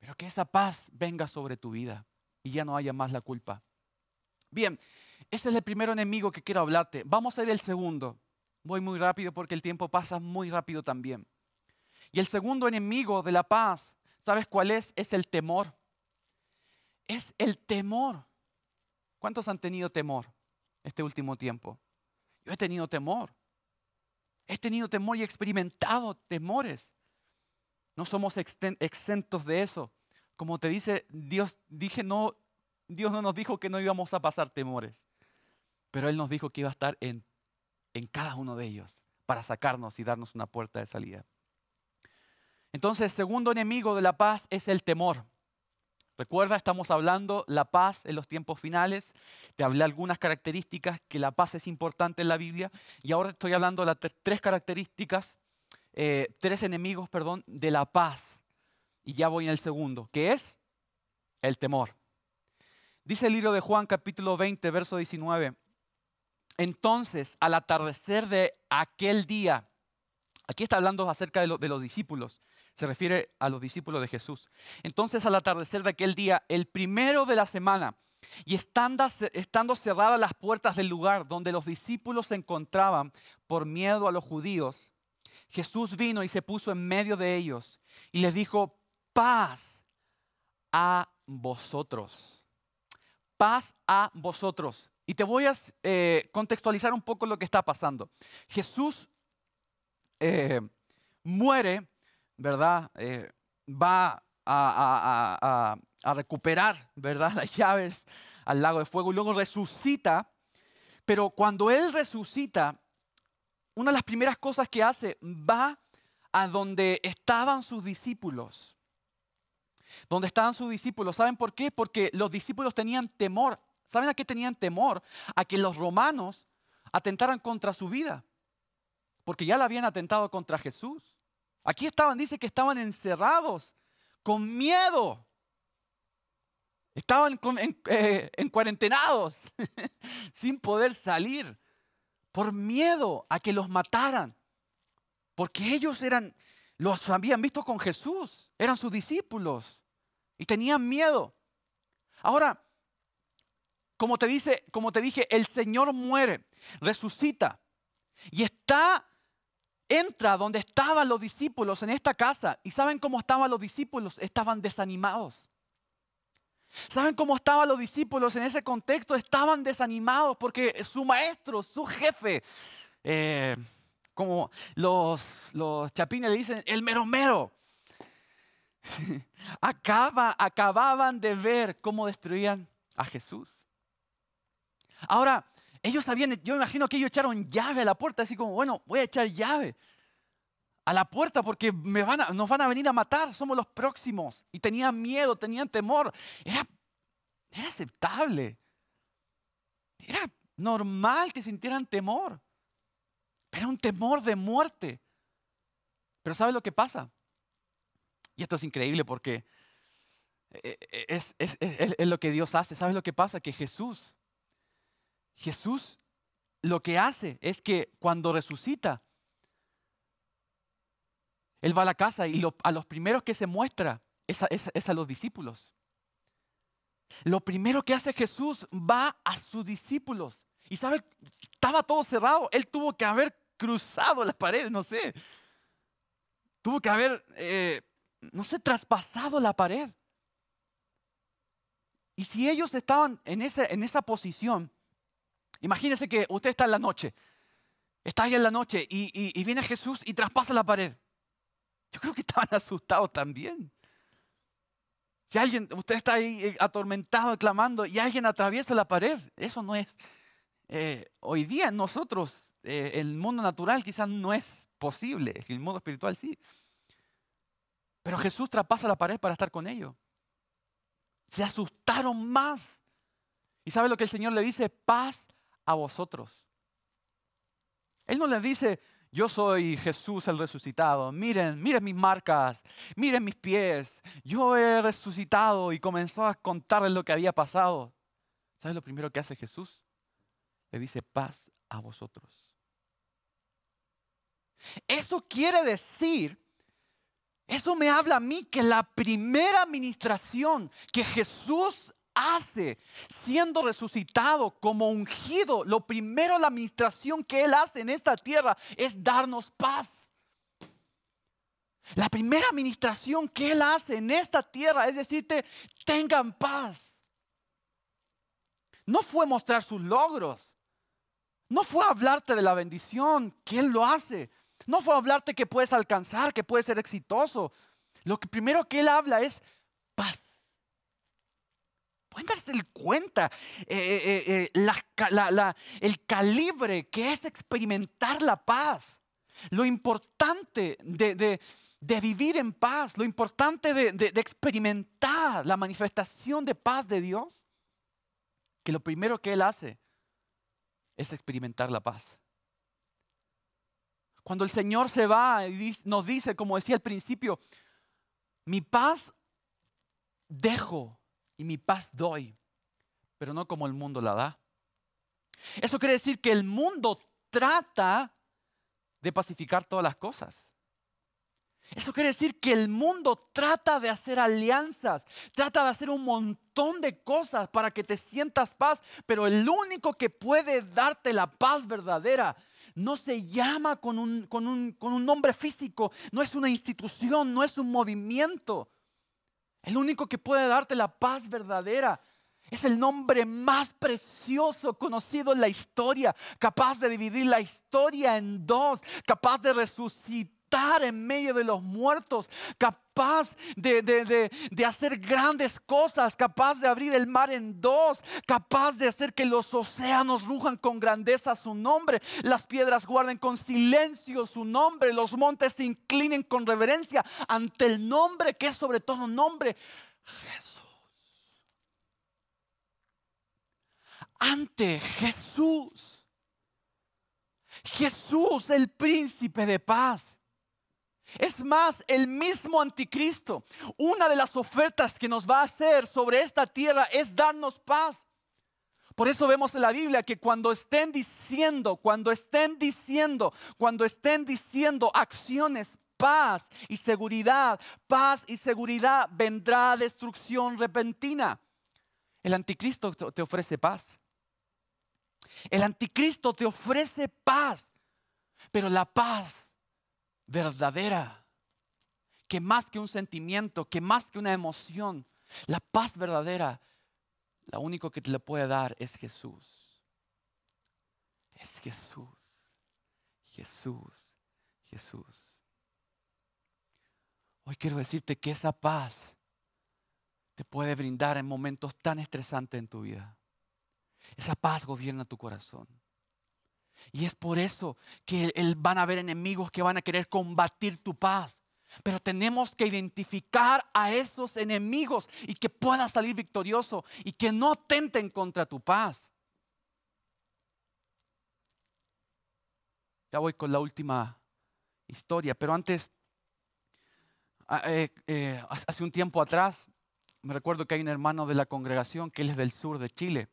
Pero que esa paz venga sobre tu vida y ya no haya más la culpa. Bien, ese es el primer enemigo que quiero hablarte. Vamos a ir al segundo. Voy muy rápido porque el tiempo pasa muy rápido también. Y el segundo enemigo de la paz, ¿sabes cuál es? Es el temor. Es el temor. ¿Cuántos han tenido temor este último tiempo? Yo he tenido temor. He tenido temor y he experimentado temores. No somos exentos de eso. Como te dice Dios, dije no, Dios no nos dijo que no íbamos a pasar temores, pero Él nos dijo que iba a estar en, cada uno de ellos para sacarnos y darnos una puerta de salida. Entonces, el segundo enemigo de la paz es el temor. Recuerda, estamos hablando la paz en los tiempos finales. Te hablé algunas características que la paz es importante en la Biblia. Y ahora estoy hablando de las tres características eh, tres enemigos, perdón, de la paz. Y ya voy en el segundo, que es el temor. Dice el libro de Juan capítulo 20, verso 19. Entonces, al atardecer de aquel día, aquí está hablando acerca de, los discípulos, se refiere a los discípulos de Jesús. Entonces, al atardecer de aquel día, el primero de la semana, y estando, cerradas las puertas del lugar donde los discípulos se encontraban por miedo a los judíos, Jesús vino y se puso en medio de ellos y les dijo, paz a vosotros. Paz a vosotros. Y te voy a eh, contextualizar un poco lo que está pasando. Jesús eh, muere, ¿verdad? Eh, va a, a, recuperar, ¿verdad? <laughs> Las llaves al lago de fuego y luego resucita. Pero cuando Él resucita, una de las primeras cosas que hace, va a donde estaban sus discípulos. Donde estaban sus discípulos. ¿Saben por qué? Porque los discípulos tenían temor. ¿Saben a qué tenían temor? A que los romanos atentaran contra su vida. Porque ya la habían atentado contra Jesús. Aquí estaban, dice que estaban encerrados, con miedo. Estaban en eh, cuarentenados, <laughs> sin poder salir por miedo a que los mataran, porque ellos eran, los habían visto con Jesús, eran sus discípulos y tenían miedo. Ahora, como te dice, como te dije, el Señor muere, resucita y está entra donde estaban los discípulos en esta casa y saben cómo estaban los discípulos, estaban desanimados. ¿Saben cómo estaban los discípulos en ese contexto? Estaban desanimados porque su maestro, su jefe, eh, como los, chapines le dicen, el mero mero. <laughs> acababan de ver cómo destruían a Jesús. Ahora, ellos sabían, yo imagino que ellos echaron llave a la puerta, así como, bueno, voy a echar llave a la puerta porque me van nos van a venir a matar, somos los próximos. Y tenían miedo, tenían temor. Era, era aceptable. Era normal que sintieran temor. Pero un temor de muerte. Pero ¿sabes lo que pasa? Y esto es increíble porque eh, eh, es, es, lo que Dios hace. ¿Sabes lo que pasa? Que Jesús, Jesús lo que hace es que cuando resucita, él va a la casa y a los primeros que se muestra es a, los discípulos. Lo primero que hace Jesús va a sus discípulos. Y sabe, estaba todo cerrado. Él tuvo que haber cruzado las paredes, no sé. Tuvo que haber, eh, no sé, traspasado la pared. Y si ellos estaban en esa, en posición, imagínense que usted está en la noche, está ahí en la noche y viene Jesús y traspasa la pared. Yo creo que estaban <laughs> asustados también. Si alguien, usted está ahí eh, atormentado, clamando, y alguien atraviesa la pared, eso no es. Eh, hoy día nosotros, en eh, el mundo natural quizás no es posible, en el mundo espiritual sí. Pero Jesús traspasa la pared para estar con ellos. Se asustaron más. ¿Y sabe lo que el Señor le dice? Paz a vosotros. Él no les dice, yo soy Jesús el resucitado. Miren, miren mis marcas, miren mis pies. Yo he resucitado y comenzó a contarles lo que había pasado. ¿Sabes lo primero que hace Jesús? Le dice paz a vosotros. Eso quiere decir, eso me habla a mí que la primera administración que Jesús hace, siendo resucitado como ungido, lo primero la administración que Él hace en esta tierra es darnos paz. La primera administración que Él hace en esta tierra es decirte, tengan paz. No fue mostrar sus logros. No fue hablarte de la bendición, que Él lo hace. No fue hablarte que puedes alcanzar, que puedes ser exitoso. Lo que primero que Él habla es paz. Pueden darse cuenta eh, eh, eh, el calibre que es experimentar la paz, lo importante de, vivir en paz, lo importante de, de experimentar la manifestación de paz de Dios, que lo primero que Él hace es experimentar la paz. Cuando el Señor se va y nos dice, como decía al principio, mi paz dejo y mi paz doy, pero no como el mundo la da. Eso quiere decir que el mundo trata de pacificar todas las cosas. Eso quiere decir que el mundo trata de hacer alianzas, trata de hacer un montón de cosas para que te sientas paz, pero el único que puede darte la paz verdadera no se llama con un, con un nombre físico, no es una institución, no es un movimiento. El único que puede darte la paz verdadera. Es el nombre más precioso conocido en la historia, capaz de dividir la historia en dos, capaz de resucitar en medio de los muertos, capaz de, de, hacer grandes cosas, capaz de abrir el mar en dos, capaz de hacer que los océanos rujan con grandeza su nombre, las piedras guarden con silencio su nombre, los montes se inclinen con reverencia ante el nombre que es sobre todo nombre, Jesús. Ante Jesús. Jesús, el príncipe de paz. Es más, el mismo anticristo, una de las ofertas que nos va a hacer sobre esta tierra es darnos paz. Por eso vemos en la Biblia que cuando estén diciendo, cuando estén diciendo, cuando estén diciendo acciones, paz y seguridad, paz y seguridad, vendrá destrucción repentina. El anticristo te ofrece paz. El anticristo te ofrece paz, pero la paz verdadera, que más que un sentimiento, que más que una emoción, la paz verdadera, la único que te la puede dar es Jesús. Es Jesús, Jesús, Jesús. Hoy quiero decirte que esa paz te puede brindar en momentos tan estresantes en tu vida. Esa paz gobierna tu corazón. Y es por eso que van a haber enemigos que van a querer combatir tu paz. Pero tenemos que identificar a esos enemigos y que puedas salir victorioso y que no tenten contra tu paz. Ya voy con la última historia, pero antes, eh, eh, hace un tiempo atrás, me recuerdo que hay un hermano de la congregación que él es del sur de Chile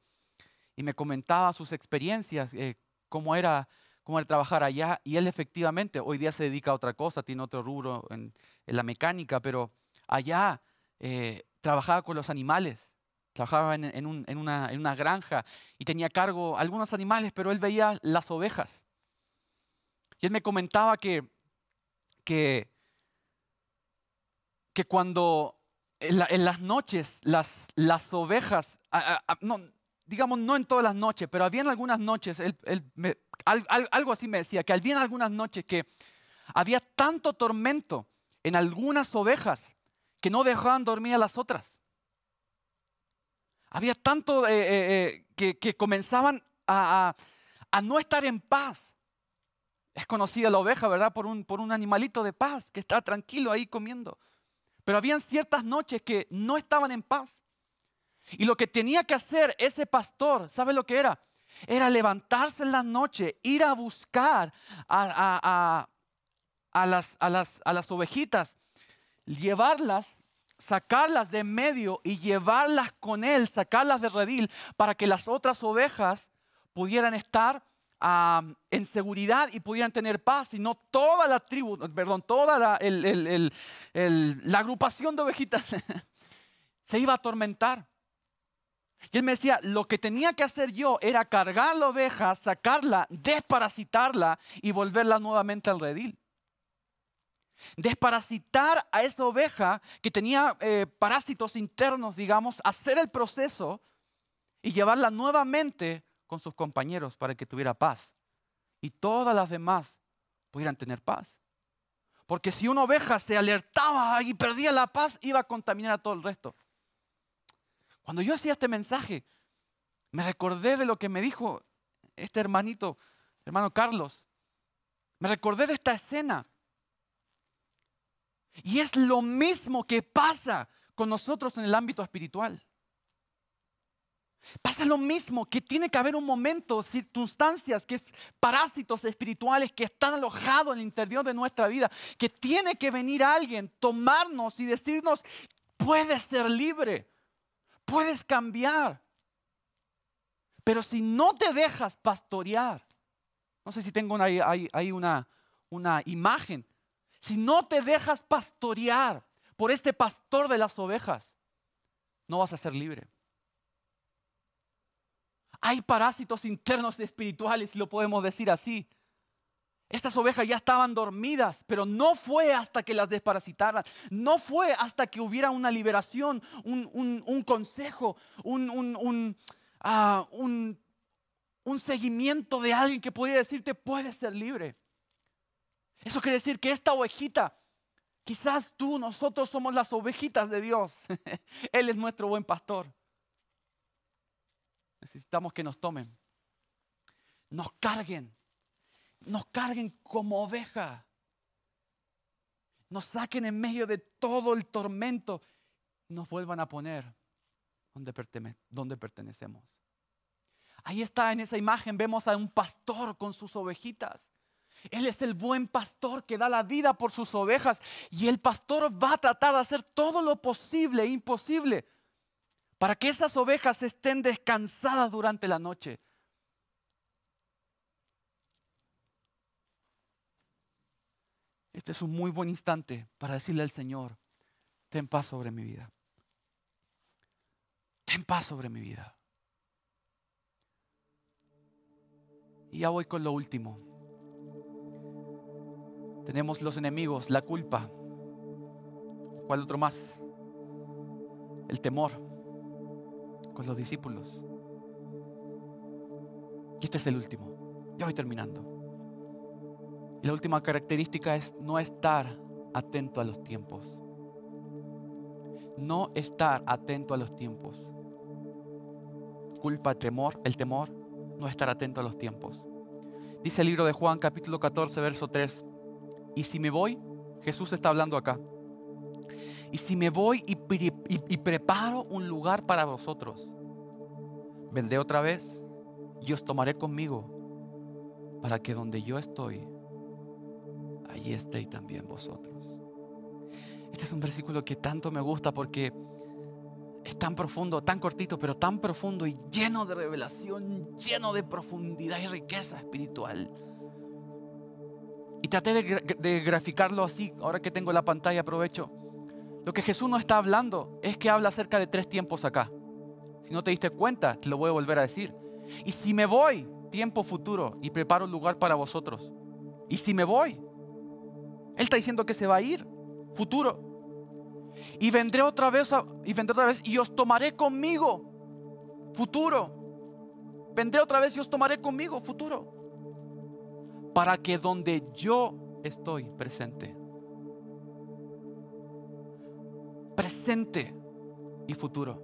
y me comentaba sus experiencias eh, cómo era, cómo trabajar allá. Y él efectivamente hoy día se dedica a otra cosa, tiene otro rubro en, la mecánica, pero allá eh, trabajaba con los animales, trabajaba en, una, granja y tenía cargo algunos animales, pero él veía las ovejas. Y él me comentaba que, que, que cuando en, las noches las, las ovejas, digamos, no en todas las noches, pero habían algunas noches, algo así me decía, que habían algunas noches que había tanto tormento en algunas ovejas que no dejaban dormir a las otras. Había tanto eh, eh, eh, que, comenzaban a, no estar en paz. Es conocida la oveja, ¿verdad? Por un, por un animalito de paz que está tranquilo ahí comiendo. Pero habían ciertas noches que no estaban en paz. Y lo que tenía que hacer ese pastor, ¿sabe lo que era? Era levantarse en la noche, ir a buscar a, las, ovejitas, llevarlas, sacarlas de medio y llevarlas con él, sacarlas de redil, para que las otras ovejas pudieran estar en seguridad y pudieran tener paz, y no toda la tribu, perdón, toda la agrupación de ovejitas <laughs> se iba a atormentar. Y él me decía, lo que tenía que hacer yo era cargar la oveja, sacarla, desparasitarla y volverla nuevamente al redil. Desparasitar a esa oveja que tenía eh, parásitos internos, digamos, hacer el proceso y llevarla nuevamente con sus compañeros para que tuviera paz. Y todas las demás pudieran tener paz. Porque si una oveja se alertaba y perdía la paz, iba a contaminar a todo el resto. Cuando yo hacía este mensaje, me recordé de lo que me dijo este hermanito, hermano Carlos. Me recordé de esta escena. Y es lo mismo que pasa con nosotros en el ámbito espiritual. Pasa lo mismo, que tiene que haber un momento, circunstancias, que es parásitos espirituales que están alojados en el interior de nuestra vida, que tiene que venir alguien, tomarnos y decirnos, puedes ser libre puedes cambiar. Pero si no te dejas pastorear, no sé si tengo ahí, una, una imagen, si no te dejas pastorear por este pastor de las ovejas, no vas a ser libre. Hay parásitos internos espirituales, si lo podemos decir así, estas ovejas ya estaban dormidas, pero no fue hasta que las desparasitaran, no fue hasta que hubiera una liberación, un, consejo, un, ah, un, un seguimiento de alguien que pudiera decirte, puedes ser libre. Eso quiere decir que esta ovejita, quizás tú, nosotros somos las ovejitas de Dios. <laughs> Él es nuestro buen pastor. Necesitamos que nos tomen, nos carguen nos carguen como oveja, nos saquen en medio de todo el tormento, nos vuelvan a poner donde, donde pertenecemos. Ahí está en esa imagen, vemos a un pastor con sus ovejitas. Él es el buen pastor que da la vida por sus ovejas y el pastor va a tratar de hacer todo lo posible e imposible para que esas ovejas estén descansadas durante la noche, este es un muy buen instante para decirle al Señor, ten paz sobre mi vida. Ten paz sobre mi vida. Y ya voy con lo último. Tenemos los enemigos, la culpa. ¿Cuál otro más? El temor con los discípulos. Y este es el último. Ya voy terminando la última característica es no estar atento a los tiempos. No estar atento a los tiempos. Culpa, temor, el temor, no estar atento a los tiempos. Dice el libro de Juan capítulo 14, verso 3. Y si me voy, Jesús está hablando acá. Y si me voy y, y preparo un lugar para vosotros, vendré otra vez y os tomaré conmigo para que donde yo estoy, allí estéis también vosotros. Este es un versículo que tanto me gusta porque es tan profundo, tan cortito, pero tan profundo y lleno de revelación, lleno de profundidad y riqueza espiritual. Y traté de, graficarlo así, ahora que tengo la pantalla aprovecho. Lo que Jesús no está hablando es que habla acerca de tres tiempos acá. Si no te diste cuenta, te lo voy a volver a decir. Y si me voy, tiempo futuro, y preparo un lugar para vosotros. Y si me voy, él está diciendo que se va a ir, futuro. Y vendré otra vez, y vendré otra vez y os tomaré conmigo, futuro. Vendré otra vez y os tomaré conmigo, futuro. Para que donde yo estoy presente, presente y futuro.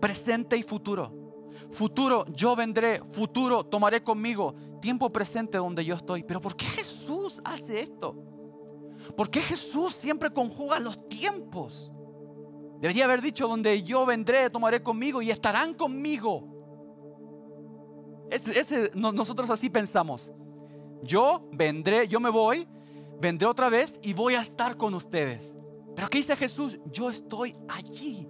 Presente y futuro. Futuro, yo vendré. Futuro, tomaré conmigo. Tiempo presente donde yo estoy. Pero ¿por qué Jesús hace esto? ¿Por qué Jesús siempre conjuga los tiempos? Debería haber dicho, donde yo vendré, tomaré conmigo y estarán conmigo. nosotros así pensamos. Yo vendré, yo me voy, vendré otra vez y voy a estar con ustedes. Pero ¿qué dice Jesús? Yo estoy allí.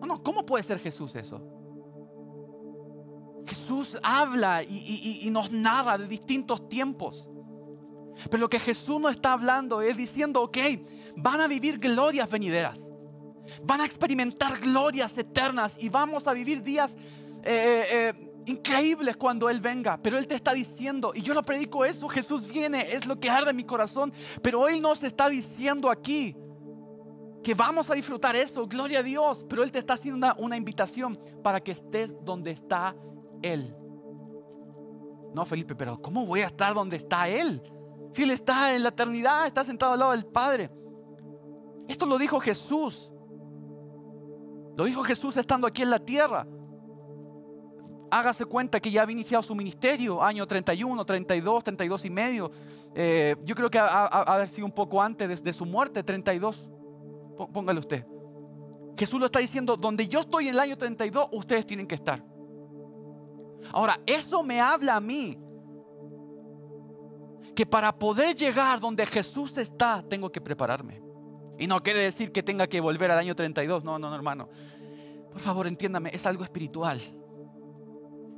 No, no, ¿cómo puede ser Jesús eso? Jesús habla y, y nos narra de distintos tiempos. Pero lo que Jesús no está hablando es diciendo, ok, van a vivir glorias venideras. Van a experimentar glorias eternas y vamos a vivir días eh, eh, eh, increíbles cuando Él venga. Pero Él te está diciendo, y yo lo predico eso, Jesús viene, es lo que arde en mi corazón. Pero Él nos está diciendo aquí que vamos a disfrutar eso, gloria a Dios. Pero Él te está haciendo una invitación para que estés donde está Él. No, Felipe, pero ¿cómo voy a estar donde está Él? Si Él está en la eternidad, está sentado al lado del Padre. Esto lo dijo Jesús. Lo dijo Jesús estando aquí en la tierra. Hágase cuenta que ya había iniciado su ministerio, año 31, 32, 32 y medio. Eh, yo creo que ha, haber sido un poco antes de, de su muerte, 32. Póngale usted. Jesús lo está diciendo, donde yo estoy en el año 32, ustedes tienen que estar. Ahora, eso me habla a mí que para poder llegar donde Jesús está, tengo que prepararme. Y no quiere decir que tenga que volver al año 32. No, no, no, hermano. Por favor, entiéndame, es algo espiritual.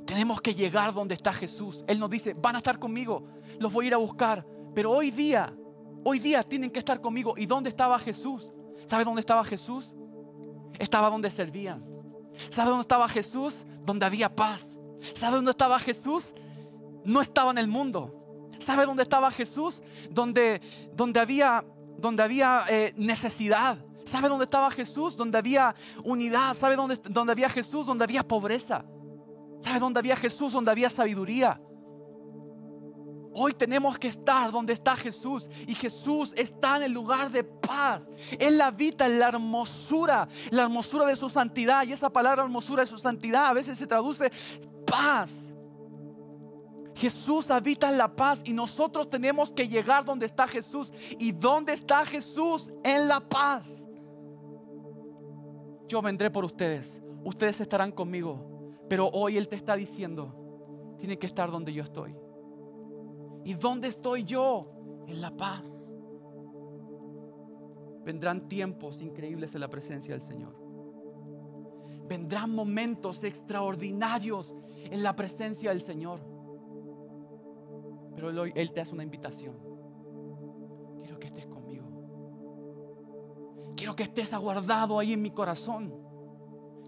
Tenemos que llegar donde está Jesús. Él nos dice, van a estar conmigo, los voy a ir a buscar. Pero hoy día, hoy día tienen que estar conmigo. ¿Y dónde estaba Jesús? ¿Sabe dónde estaba Jesús? Estaba donde servían. ¿Sabe dónde estaba Jesús? Donde había paz. ¿Sabe dónde estaba Jesús? No estaba en el mundo. ¿Sabe dónde estaba Jesús? Donde, había, había eh, necesidad. ¿Sabe dónde estaba Jesús? Donde había unidad. ¿Sabe dónde, dónde había Jesús? Donde había pobreza. ¿Sabe dónde había Jesús? Donde había sabiduría. Hoy tenemos que estar donde está Jesús. Y Jesús está en el lugar de paz. la vida, en la hermosura, la hermosura de su santidad. Y esa palabra hermosura de su santidad a veces se traduce paz. Jesús habita en la paz y nosotros tenemos que llegar donde está Jesús. ¿Y dónde está Jesús? En la paz. Yo vendré por ustedes, ustedes estarán conmigo, pero hoy Él te está diciendo, tiene que estar donde yo estoy. ¿Y dónde estoy yo? En la paz. Vendrán tiempos increíbles en la presencia del Señor. Vendrán momentos extraordinarios en la presencia del Señor. Pero Él te hace una invitación. Quiero que estés conmigo. Quiero que estés aguardado ahí en mi corazón.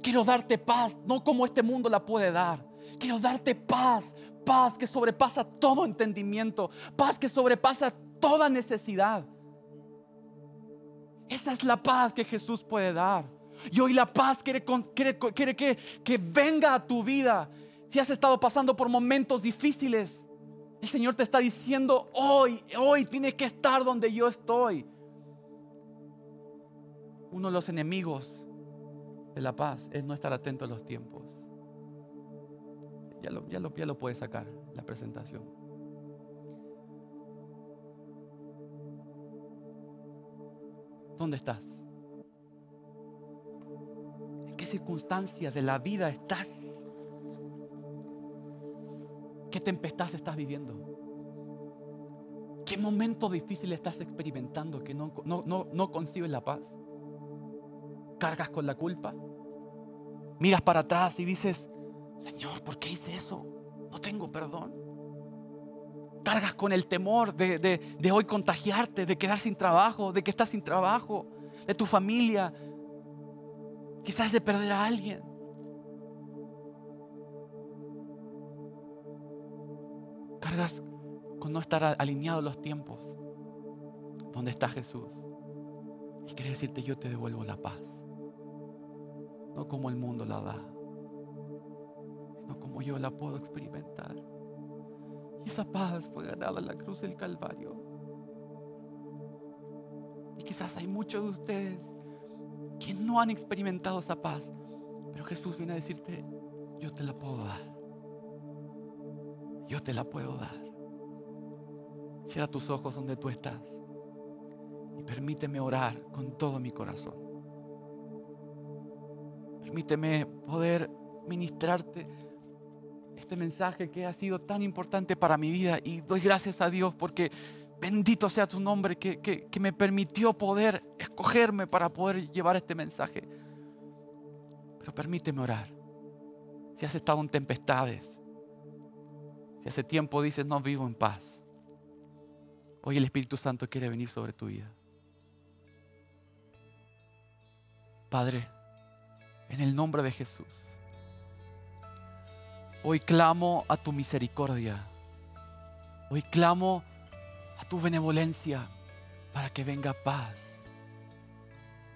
Quiero darte paz, no como este mundo la puede dar. Quiero darte paz, paz que sobrepasa todo entendimiento, paz que sobrepasa toda necesidad. Esa es la paz que Jesús puede dar. Y hoy la paz quiere, quiere, que venga a tu vida. Si has estado pasando por momentos difíciles, el Señor te está diciendo hoy, hoy tienes que estar donde yo estoy. Uno de los enemigos de la paz es no estar atento a los tiempos. Ya lo, ya puedes sacar, la presentación. ¿Dónde estás? ¿En qué circunstancias de la vida estás? ¿Qué tempestad estás viviendo? ¿Qué momento difícil estás experimentando que no, no, concibes la paz? ¿Cargas con la culpa? ¿Miras para atrás y dices, Señor, ¿por qué hice eso? No tengo perdón. Cargas con el temor de, de hoy contagiarte, de quedar sin trabajo, de que estás sin trabajo, de tu familia, quizás de perder a alguien. con no estar alineados los tiempos. donde está Jesús? y quiere decirte, yo te devuelvo la paz. No como el mundo la da, no como yo la puedo experimentar. Y esa paz fue ganada en la cruz del Calvario. Y quizás hay muchos de ustedes que no han experimentado esa paz. Pero Jesús viene a decirte, yo te la puedo dar yo te la puedo dar. Cierra tus ojos donde tú estás y permíteme orar con todo mi corazón. Permíteme poder ministrarte este mensaje que ha sido tan importante para mi vida y doy gracias a Dios porque bendito sea tu nombre que, me permitió poder escogerme para poder llevar este mensaje. Pero permíteme orar. Si has estado en tempestades, si hace tiempo dices, no vivo en paz, hoy el Espíritu Santo quiere venir sobre tu vida. Padre, en el nombre de Jesús, hoy clamo a tu misericordia, hoy clamo a tu benevolencia para que venga paz,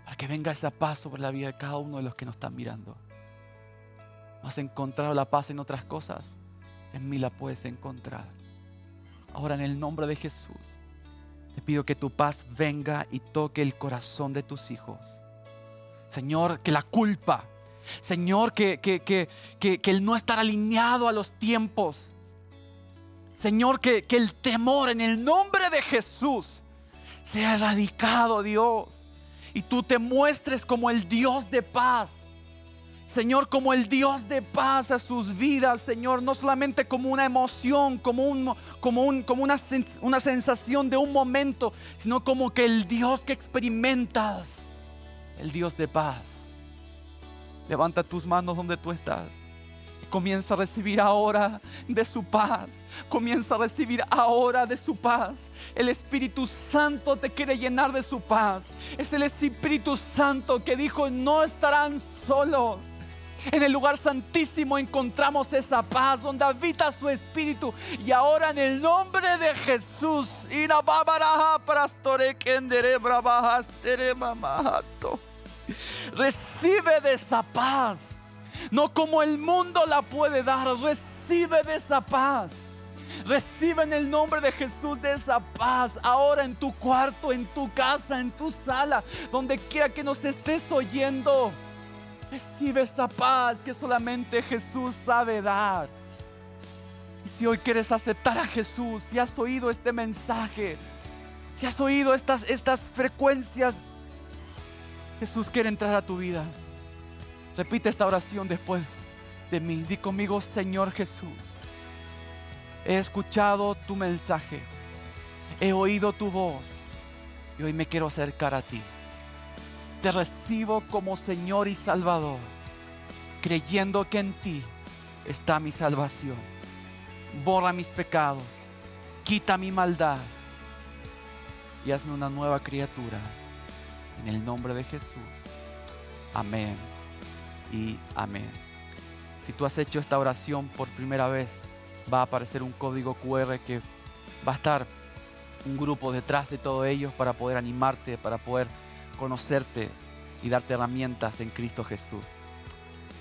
para que venga esa paz sobre la vida de cada uno de los que nos están mirando. has encontrado la paz en otras cosas? en mí la puedes encontrar. Ahora en el nombre de Jesús, te pido que tu paz venga y toque el corazón de tus hijos. Señor, que la culpa, Señor, que, que, que, el no estar alineado a los tiempos, Señor, que, que el temor en el nombre de Jesús sea erradicado, Dios, y tú te muestres como el Dios de paz Señor, como el Dios de paz a sus vidas, Señor, no solamente como una emoción, como, como, un, como una, una sensación de un momento, sino como que el Dios que experimentas, el Dios de paz. Levanta tus manos donde tú estás. Comienza a recibir ahora de su paz. Comienza a recibir ahora de su paz. El Espíritu Santo te quiere llenar de su paz. Es el Espíritu Santo que dijo, no estarán solos. En el lugar santísimo encontramos esa paz donde habita su espíritu. Y ahora en el nombre de Jesús, recibe de esa paz. No como el mundo la puede dar, recibe de esa paz. Recibe en el nombre de Jesús de esa paz ahora en tu cuarto, en tu casa, en tu sala, donde quiera que nos estés oyendo. Recibe esa paz que solamente Jesús sabe dar. Y si hoy quieres aceptar a Jesús, si has oído este mensaje, si has oído estas, estas frecuencias, Jesús quiere entrar a tu vida. Repite esta oración después de mí. Di conmigo, Señor Jesús, he escuchado tu mensaje, he oído tu voz y hoy me quiero acercar a ti te recibo como Señor y Salvador, creyendo que en ti está mi salvación. Borra mis pecados, quita mi maldad y hazme una nueva criatura. En el nombre de Jesús. Amén y amén. Si tú has hecho esta oración por primera vez, va a aparecer un código QR que va a estar un grupo detrás de todo ellos para poder animarte, para poder conocerte y darte herramientas en Cristo Jesús.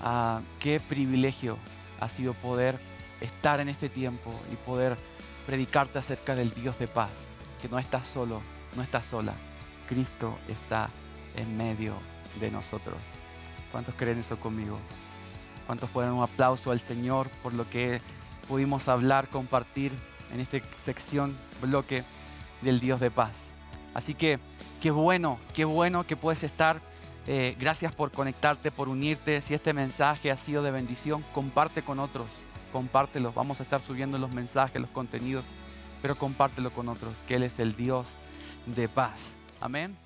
Ah, qué privilegio ha sido poder estar en este tiempo y poder predicarte acerca del Dios de paz, que no estás solo, no estás sola. Cristo está en medio de nosotros. ¿Cuántos creen eso conmigo? ¿Cuántos ponen un aplauso al Señor por lo que pudimos hablar, compartir en esta sección, bloque del Dios de paz? Así que Qué bueno, qué bueno que puedes estar. Eh, gracias por conectarte, por unirte. Si este mensaje ha sido de bendición, comparte con otros. Compártelo. Vamos a estar subiendo los mensajes, los contenidos, pero compártelo con otros, que Él es el Dios de paz. Amén.